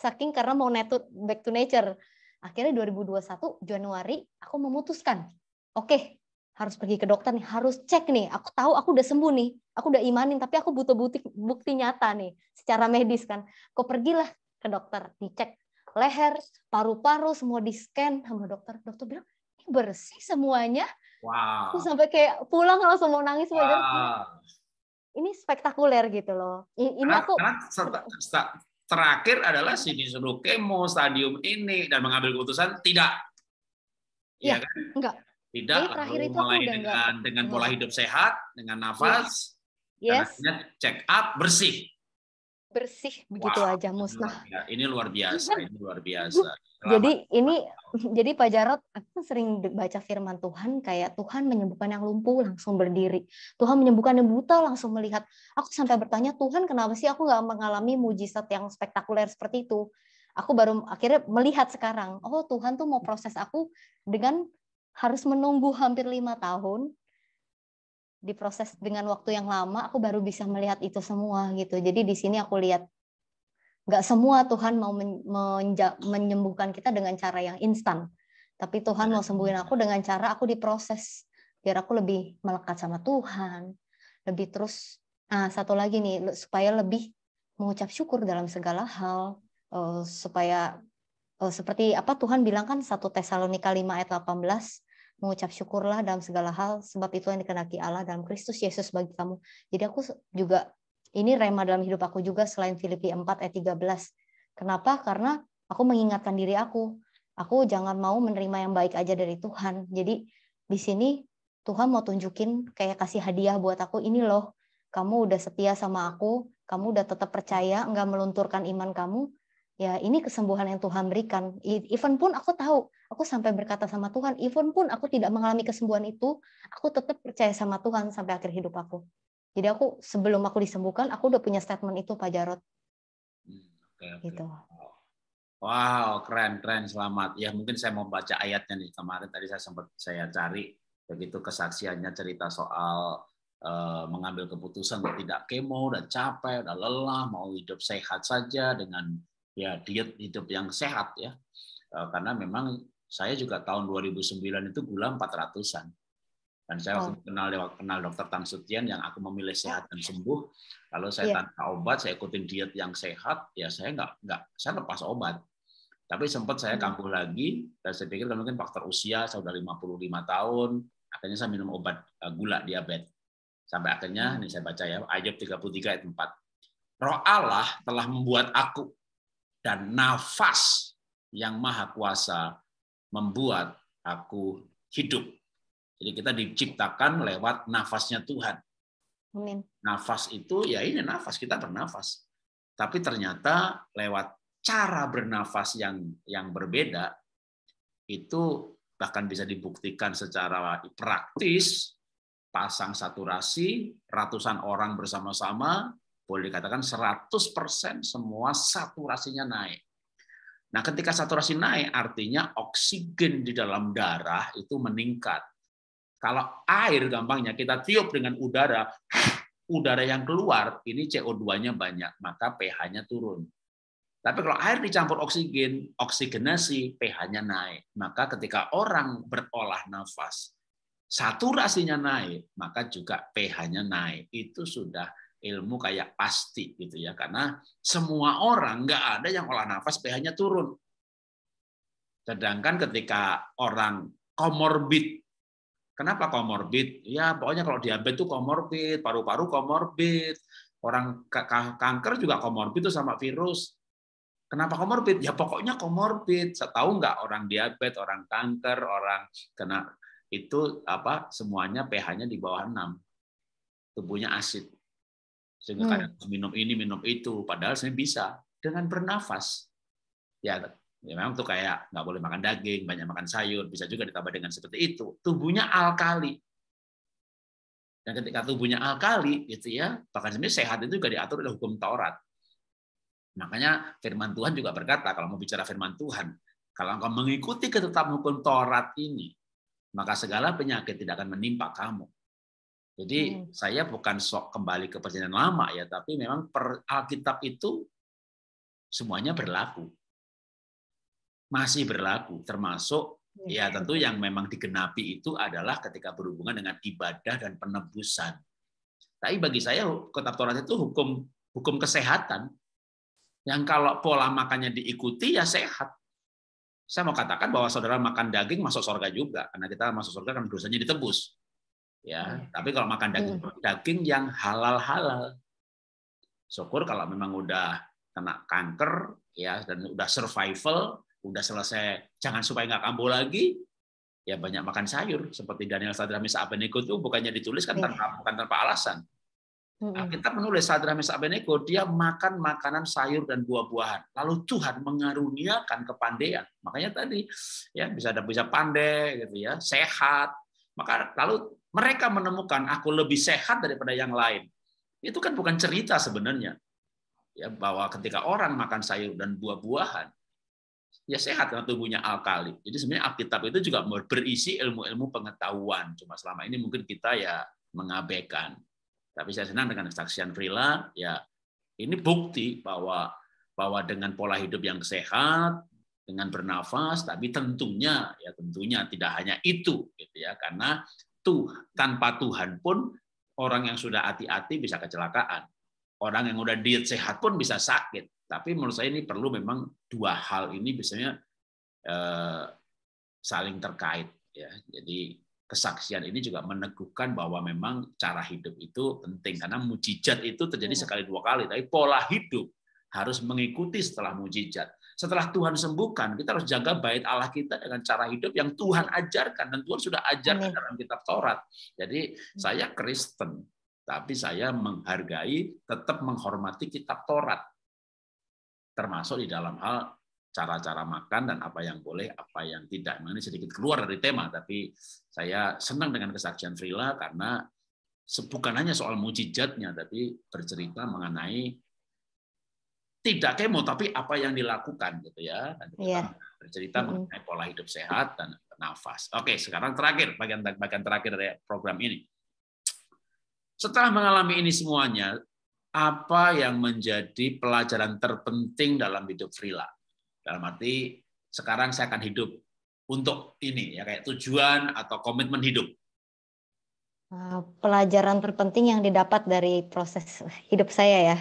B: saking karena mau netu, back to nature. Akhirnya 2021 Januari aku memutuskan, oke okay, harus pergi ke dokter nih, harus cek nih. Aku tahu aku udah sembuh nih, aku udah imanin, tapi aku butuh bukti, bukti nyata nih, secara medis kan. Kau pergilah ke dokter, dicek leher, paru-paru, semua di scan sama dokter. Dokter bilang ini bersih semuanya. Wow. Aku sampai kayak pulang langsung mau nangis. Wow. Ini spektakuler gitu loh. Ini aku. Karena serta,
A: Terakhir adalah si disuruh kemo stadium ini dan mengambil keputusan tidak. Iya ya, kan? Enggak. Tidak Jadi, terakhir itu mulai dengan enggak. dengan iya. pola hidup sehat, dengan iya. nafas, yes. check up bersih
B: bersih begitu wow, aja musnah.
A: Ya, ini luar biasa, iya. ini luar biasa. Selamat. Jadi
B: ini jadi Pak Jarot aku sering baca firman Tuhan kayak Tuhan menyembuhkan yang lumpuh langsung berdiri, Tuhan menyembuhkan yang buta langsung melihat. Aku sampai bertanya Tuhan kenapa sih aku nggak mengalami mujizat yang spektakuler seperti itu? Aku baru akhirnya melihat sekarang, oh Tuhan tuh mau proses aku dengan harus menunggu hampir lima tahun diproses dengan waktu yang lama aku baru bisa melihat itu semua gitu jadi di sini aku lihat nggak semua Tuhan mau menyembuhkan kita dengan cara yang instan tapi Tuhan mau sembuhin aku dengan cara aku diproses biar aku lebih melekat sama Tuhan lebih terus nah satu lagi nih supaya lebih mengucap syukur dalam segala hal eh, supaya eh, seperti apa Tuhan bilang kan satu Tesalonika 5 ayat 18 mengucap syukurlah dalam segala hal, sebab itu yang dikenaki Allah dalam Kristus Yesus bagi kamu. Jadi aku juga, ini rema dalam hidup aku juga selain Filipi 4 ayat 13. Kenapa? Karena aku mengingatkan diri aku. Aku jangan mau menerima yang baik aja dari Tuhan. Jadi di sini Tuhan mau tunjukin kayak kasih hadiah buat aku, ini loh, kamu udah setia sama aku, kamu udah tetap percaya, enggak melunturkan iman kamu, ya ini kesembuhan yang Tuhan berikan. Even pun aku tahu, aku sampai berkata sama Tuhan, even pun aku tidak mengalami kesembuhan itu, aku tetap percaya sama Tuhan sampai akhir hidup aku. Jadi aku sebelum aku disembuhkan, aku udah punya statement itu Pak Jarot.
C: Hmm,
A: okay, Gitu. Wow, keren, keren, selamat. Ya mungkin saya mau baca ayatnya nih kemarin tadi saya sempat saya cari begitu kesaksiannya cerita soal eh, mengambil keputusan tidak kemo, udah capek, udah lelah, mau hidup sehat saja dengan ya diet hidup yang sehat ya. Eh, karena memang saya juga tahun 2009 itu gula 400-an. Dan saya oh. waktu oh. kenal kenal dokter Tang Sutian yang aku memilih sehat dan sembuh. Lalu saya yeah. tanpa obat, saya ikutin diet yang sehat, ya saya nggak nggak saya lepas obat. Tapi sempat saya hmm. kambuh lagi dan saya pikir kan mungkin faktor usia saya sudah 55 tahun, akhirnya saya minum obat eh, gula diabetes. Sampai akhirnya hmm. ini saya baca ya, Ayub 33 ayat 4. Roh Allah telah membuat aku dan nafas yang maha kuasa membuat aku hidup. Jadi kita diciptakan lewat nafasnya Tuhan. Amin. Nafas itu ya ini nafas kita bernafas. Tapi ternyata lewat cara bernafas yang yang berbeda itu bahkan bisa dibuktikan secara praktis pasang saturasi ratusan orang bersama-sama boleh dikatakan 100% semua saturasinya naik. Nah, ketika saturasi naik artinya oksigen di dalam darah itu meningkat. Kalau air gampangnya kita tiup dengan udara, udara yang keluar ini CO2-nya banyak, maka pH-nya turun. Tapi kalau air dicampur oksigen, oksigenasi pH-nya naik. Maka ketika orang berolah nafas, saturasinya naik, maka juga pH-nya naik. Itu sudah ilmu kayak pasti gitu ya karena semua orang nggak ada yang olah nafas pH-nya turun sedangkan ketika orang komorbid kenapa komorbid ya pokoknya kalau diabetes itu komorbid paru-paru komorbid orang kanker juga komorbid itu sama virus Kenapa komorbid? Ya pokoknya komorbid. Tahu nggak orang diabetes, orang kanker, orang kena itu apa semuanya pH-nya di bawah 6. Tubuhnya asid sehingga hmm. kadang minum ini minum itu padahal saya bisa dengan bernafas ya, ya memang tuh kayak nggak boleh makan daging banyak makan sayur bisa juga ditambah dengan seperti itu tubuhnya alkali dan ketika tubuhnya alkali gitu ya bahkan sebenarnya sehat itu juga diatur oleh hukum Taurat makanya firman Tuhan juga berkata kalau mau bicara firman Tuhan kalau engkau mengikuti ketetapan hukum Taurat ini maka segala penyakit tidak akan menimpa kamu jadi hmm. saya bukan sok kembali ke perjanjian lama ya, tapi memang per Alkitab itu semuanya berlaku. Masih berlaku, termasuk hmm. ya iya. tentu yang memang digenapi itu adalah ketika berhubungan dengan ibadah dan penebusan. Tapi bagi saya kitab Taurat itu hukum hukum kesehatan yang kalau pola makannya diikuti ya sehat. Saya mau katakan bahwa saudara makan daging masuk surga juga karena kita masuk surga kan dosanya ditebus ya. Iya. Tapi kalau makan daging daging yang halal-halal. Syukur kalau memang udah kena kanker ya dan udah survival, udah selesai jangan supaya nggak kambuh lagi, ya banyak makan sayur seperti Daniel misa Abeneko itu bukannya ditulis kan iya. tanpa, bukan tanpa alasan. Nah, kita menulis misa Abeneko dia makan makanan sayur dan buah-buahan. Lalu Tuhan mengaruniakan kepandaian. Makanya tadi ya bisa ada bisa pandai gitu ya, sehat. Maka lalu mereka menemukan aku lebih sehat daripada yang lain. Itu kan bukan cerita sebenarnya. Ya, bahwa ketika orang makan sayur dan buah-buahan, ya sehat karena tubuhnya alkali. Jadi sebenarnya Alkitab itu juga berisi ilmu-ilmu pengetahuan. Cuma selama ini mungkin kita ya mengabaikan. Tapi saya senang dengan kesaksian Frila, ya ini bukti bahwa bahwa dengan pola hidup yang sehat, dengan bernafas, tapi tentunya ya tentunya tidak hanya itu, gitu ya, karena tuh tanpa Tuhan pun orang yang sudah hati-hati bisa kecelakaan. Orang yang udah diet sehat pun bisa sakit. Tapi menurut saya ini perlu memang dua hal ini biasanya eh, saling terkait. Ya. Jadi kesaksian ini juga meneguhkan bahwa memang cara hidup itu penting karena mujizat itu terjadi iya. sekali dua kali. Tapi pola hidup harus mengikuti setelah mujizat setelah Tuhan sembuhkan, kita harus jaga bait Allah kita dengan cara hidup yang Tuhan ajarkan dan Tuhan sudah ajarkan dalam kitab Taurat. Jadi hmm. saya Kristen, tapi saya menghargai tetap menghormati kitab Taurat. Termasuk di dalam hal cara-cara makan dan apa yang boleh, apa yang tidak. Ini sedikit keluar dari tema, tapi saya senang dengan kesaksian Frila karena bukan hanya soal mujizatnya, tapi bercerita mengenai tidak kemo tapi apa yang dilakukan gitu ya. Yeah. Iya. Bercerita mm mengenai pola hidup sehat dan nafas. Oke, sekarang terakhir bagian bagian terakhir dari program ini. Setelah mengalami ini semuanya, apa yang menjadi pelajaran terpenting dalam hidup Frila? Dalam arti sekarang saya akan hidup untuk ini ya kayak tujuan atau komitmen hidup.
B: Ah, pelajaran terpenting yang didapat dari proses hidup saya ya.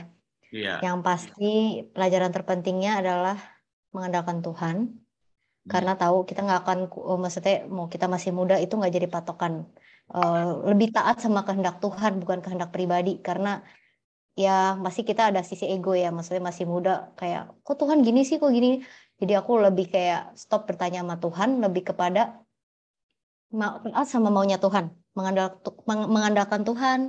B: Yeah. Yang pasti pelajaran terpentingnya adalah mengandalkan Tuhan. Hmm. Karena tahu kita nggak akan, eh, maksudnya mau kita masih muda itu nggak jadi patokan. Eh, lebih taat sama kehendak Tuhan bukan kehendak pribadi. Karena ya masih kita ada sisi ego ya, maksudnya masih muda kayak kok Tuhan gini sih, kok gini. Jadi aku lebih kayak stop bertanya sama Tuhan, lebih kepada taat sama maunya Tuhan, mengandalkan Tuhan,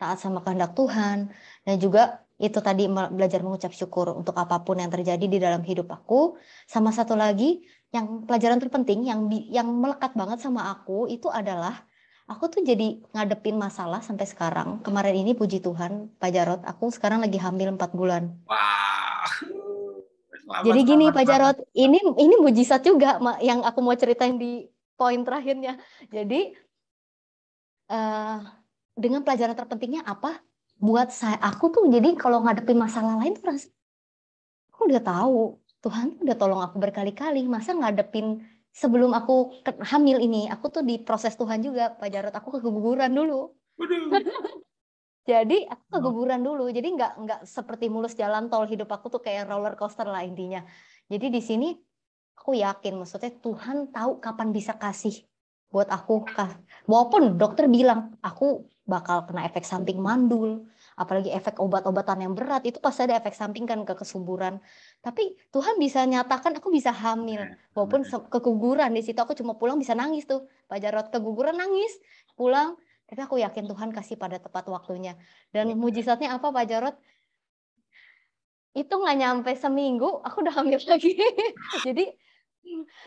B: taat sama kehendak Tuhan, dan juga itu tadi belajar mengucap syukur untuk apapun yang terjadi di dalam hidup aku. Sama satu lagi yang pelajaran terpenting yang yang melekat banget sama aku itu adalah aku tuh jadi ngadepin masalah sampai sekarang. Kemarin ini puji Tuhan, Pak Jarot, aku sekarang lagi hamil 4 bulan.
C: Wah. selamat, Jadi
B: gini selamat, Pak Jarot, selamat. ini ini mujizat juga yang aku mau ceritain di poin terakhirnya. Jadi uh, dengan pelajaran terpentingnya apa? buat saya aku tuh jadi kalau ngadepin masalah lain tuh rasa aku udah tahu Tuhan udah tolong aku berkali-kali masa ngadepin sebelum aku hamil ini aku tuh di proses Tuhan juga Pak Jarot aku keguguran dulu jadi aku iya. keguguran dulu jadi nggak nggak seperti mulus jalan tol hidup aku tuh kayak roller coaster lah intinya jadi di sini aku yakin maksudnya Tuhan tahu kapan bisa kasih buat aku walaupun dokter bilang aku bakal kena efek samping mandul, apalagi efek obat-obatan yang berat itu pasti ada efek samping kan ke kesuburan. Tapi Tuhan bisa nyatakan aku bisa hamil iya, walaupun keguguran di situ aku cuma pulang bisa nangis tuh. Pak Jarot keguguran nangis, pulang tapi aku yakin Tuhan kasih pada tepat waktunya. Dan iya. mujizatnya apa Pak Jarot? Itu nggak nyampe seminggu, aku udah hamil lagi. jadi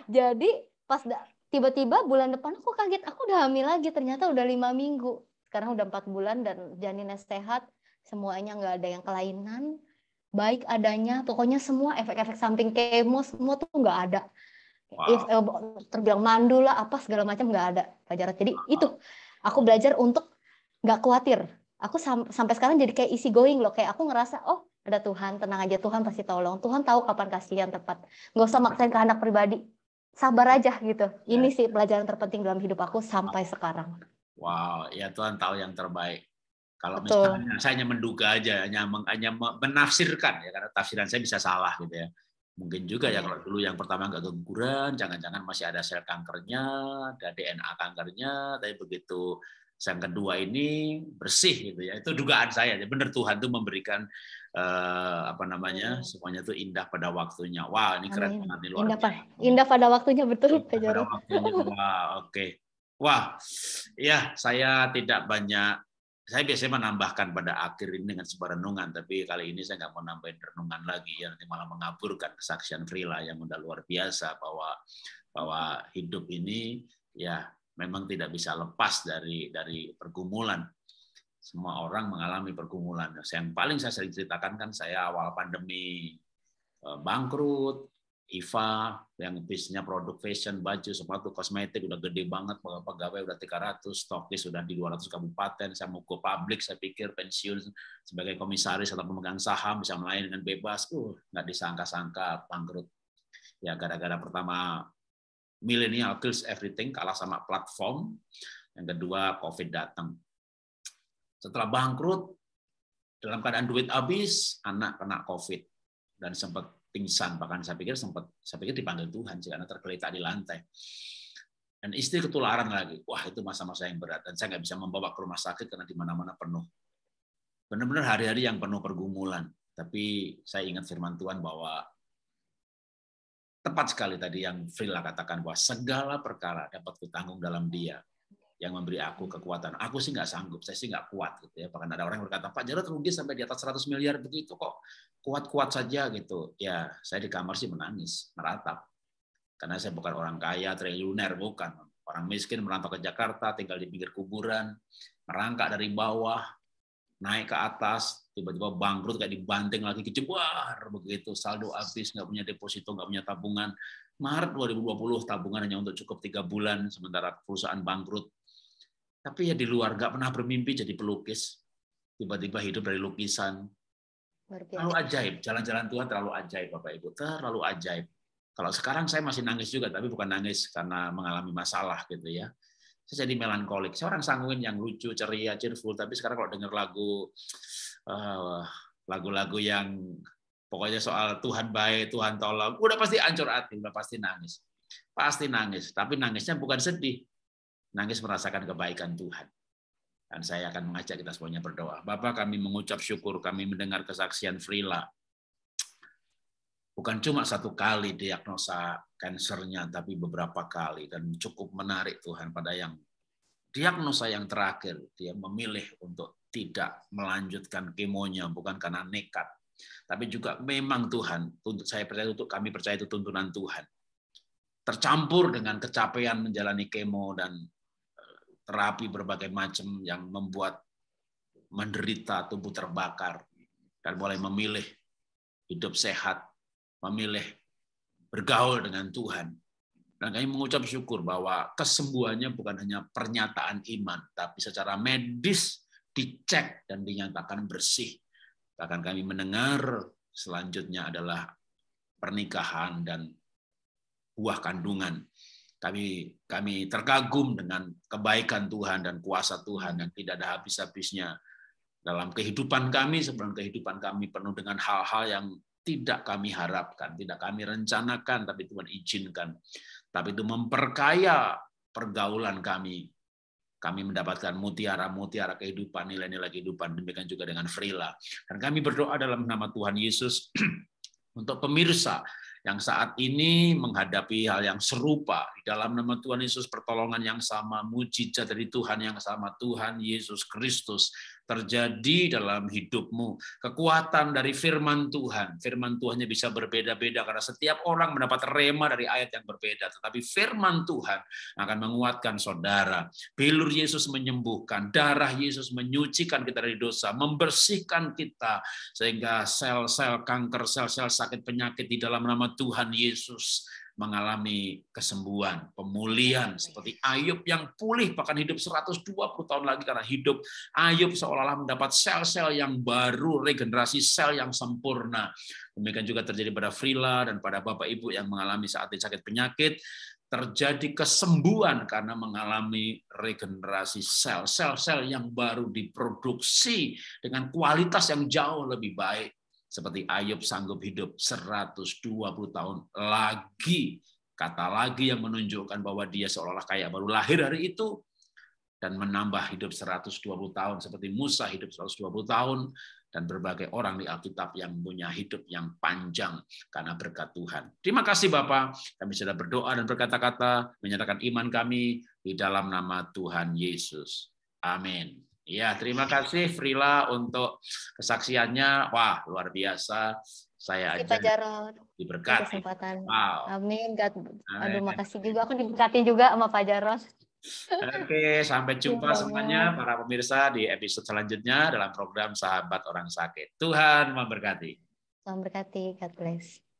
B: jadi pas tiba-tiba bulan depan aku kaget, aku udah hamil lagi, ternyata udah lima minggu sekarang udah empat bulan dan janinnya sehat semuanya nggak ada yang kelainan baik adanya pokoknya semua efek-efek samping kemo semua tuh nggak ada wow. Eh, terbilang mandu lah apa segala macam nggak ada belajar jadi wow. itu aku belajar untuk nggak khawatir aku sam sampai sekarang jadi kayak isi going loh kayak aku ngerasa oh ada Tuhan tenang aja Tuhan pasti tolong Tuhan tahu kapan kasih yang tepat nggak usah maksain ke anak pribadi sabar aja gitu iya. ini sih pelajaran terpenting dalam hidup aku sampai sekarang
A: Wow, ya Tuhan tahu yang terbaik. Kalau Betul. misalnya saya hanya menduga aja, hanya, hanya menafsirkan ya karena tafsiran saya bisa salah gitu ya. Mungkin juga ya, iya. kalau dulu yang pertama nggak keguguran, jangan-jangan masih ada sel kankernya, ada DNA kankernya, tapi begitu yang kedua ini bersih gitu ya itu dugaan saya benar Tuhan tuh memberikan eh, apa namanya semuanya tuh indah pada waktunya wah ini keren banget nih luar indah,
B: pada, indah pada waktunya betul indah pada
A: waktunya. wah oke okay. Wah, ya saya tidak banyak, saya biasanya menambahkan pada akhir ini dengan sebuah renungan, tapi kali ini saya nggak mau nambahin renungan lagi, ya nanti malah mengaburkan kesaksian Frila yang udah luar biasa bahwa bahwa hidup ini ya memang tidak bisa lepas dari dari pergumulan. Semua orang mengalami pergumulan. Yang paling saya sering ceritakan kan saya awal pandemi eh, bangkrut, IFA yang bisnisnya produk fashion, baju, sepatu, kosmetik udah gede banget, beberapa pegawai udah 300, stokis sudah di 200 kabupaten, saya mau ke publik, saya pikir pensiun sebagai komisaris atau pemegang saham bisa melayani dengan bebas, uh nggak disangka-sangka bangkrut. Ya gara-gara pertama milenial kills everything kalah sama platform, yang kedua COVID datang. Setelah bangkrut dalam keadaan duit habis, anak kena COVID dan sempat pingsan bahkan saya pikir sempat saya pikir dipanggil Tuhan sih karena tergeletak di lantai dan istri ketularan lagi wah itu masa-masa yang berat dan saya nggak bisa membawa ke rumah sakit karena di mana-mana penuh benar-benar hari-hari yang penuh pergumulan tapi saya ingat firman Tuhan bahwa tepat sekali tadi yang Frila katakan bahwa segala perkara dapat kutanggung dalam Dia yang memberi aku kekuatan. Aku sih nggak sanggup, saya sih nggak kuat gitu ya. Bahkan ada orang yang berkata, Pak Jarod rugi sampai di atas 100 miliar begitu kok kuat-kuat saja gitu. Ya, saya di kamar sih menangis, meratap. Karena saya bukan orang kaya, triliuner, bukan. Orang miskin merantau ke Jakarta, tinggal di pinggir kuburan, merangkak dari bawah, naik ke atas, tiba-tiba bangkrut kayak dibanting lagi kecebar begitu saldo habis nggak punya deposito nggak punya tabungan Maret 2020 tabungan hanya untuk cukup tiga bulan sementara perusahaan bangkrut tapi ya di luar, nggak pernah bermimpi jadi pelukis. Tiba-tiba hidup dari lukisan.
C: Terlalu ajaib,
A: jalan-jalan Tuhan terlalu ajaib Bapak Ibu, terlalu ajaib. Kalau sekarang saya masih nangis juga, tapi bukan nangis karena mengalami masalah gitu ya. Saya jadi melankolik. Saya orang sanguin yang lucu, ceria, cheerful, tapi sekarang kalau dengar lagu lagu eh, lagu-lagu yang pokoknya soal Tuhan baik, Tuhan tolong, udah pasti ancur hati, udah pasti nangis. Pasti nangis, tapi nangisnya bukan sedih, nangis merasakan kebaikan Tuhan. Dan saya akan mengajak kita semuanya berdoa. Bapak kami mengucap syukur, kami mendengar kesaksian Frila. Bukan cuma satu kali diagnosa kansernya, tapi beberapa kali. Dan cukup menarik Tuhan pada yang diagnosa yang terakhir. Dia memilih untuk tidak melanjutkan kemonya, bukan karena nekat. Tapi juga memang Tuhan, Untuk saya percaya untuk kami percaya itu tuntunan Tuhan tercampur dengan kecapean menjalani kemo dan terapi berbagai macam yang membuat menderita tubuh terbakar dan boleh memilih hidup sehat, memilih bergaul dengan Tuhan. Dan kami mengucap syukur bahwa kesembuhannya bukan hanya pernyataan iman, tapi secara medis dicek dan dinyatakan bersih. Bahkan kami mendengar selanjutnya adalah pernikahan dan buah kandungan kami kami terkagum dengan kebaikan Tuhan dan kuasa Tuhan yang tidak ada habis-habisnya dalam kehidupan kami sebelum kehidupan kami penuh dengan hal-hal yang tidak kami harapkan, tidak kami rencanakan, tapi Tuhan izinkan. Tapi itu memperkaya pergaulan kami. Kami mendapatkan mutiara-mutiara kehidupan, nilai-nilai kehidupan. Demikian juga dengan Frila. Dan kami berdoa dalam nama Tuhan Yesus untuk pemirsa yang saat ini menghadapi hal yang serupa di dalam nama Tuhan Yesus pertolongan yang sama mujizat dari Tuhan yang sama Tuhan Yesus Kristus terjadi dalam hidupmu kekuatan dari firman Tuhan firman Tuhannya bisa berbeda-beda karena setiap orang mendapat rema dari ayat yang berbeda tetapi firman Tuhan akan menguatkan saudara bilur Yesus menyembuhkan darah Yesus menyucikan kita dari dosa membersihkan kita sehingga sel-sel kanker sel-sel sakit penyakit di dalam nama Tuhan Yesus mengalami kesembuhan, pemulihan seperti Ayub yang pulih bahkan hidup 120 tahun lagi karena hidup Ayub seolah-olah mendapat sel-sel yang baru, regenerasi sel yang sempurna. Demikian juga terjadi pada Frila dan pada Bapak Ibu yang mengalami saat ini sakit penyakit terjadi kesembuhan karena mengalami regenerasi Sel-sel yang baru diproduksi dengan kualitas yang jauh lebih baik seperti Ayub sanggup hidup 120 tahun lagi. Kata lagi yang menunjukkan bahwa dia seolah-olah kaya baru lahir hari itu dan menambah hidup 120 tahun seperti Musa hidup 120 tahun dan berbagai orang di Alkitab yang punya hidup yang panjang karena berkat Tuhan. Terima kasih Bapak, kami sudah berdoa dan berkata-kata menyatakan iman kami di dalam nama Tuhan Yesus. Amin. Iya, terima kasih Frila untuk kesaksiannya. Wah, luar biasa. Saya aja diberkati. Kesempatan. Wow.
B: Amin. God. Aduh, makasih juga. Aku diberkati juga sama Pak Jaros.
A: Oke, sampai jumpa iya. semuanya para pemirsa di episode selanjutnya dalam program Sahabat Orang Sakit. Tuhan memberkati.
B: Tuhan memberkati. God bless.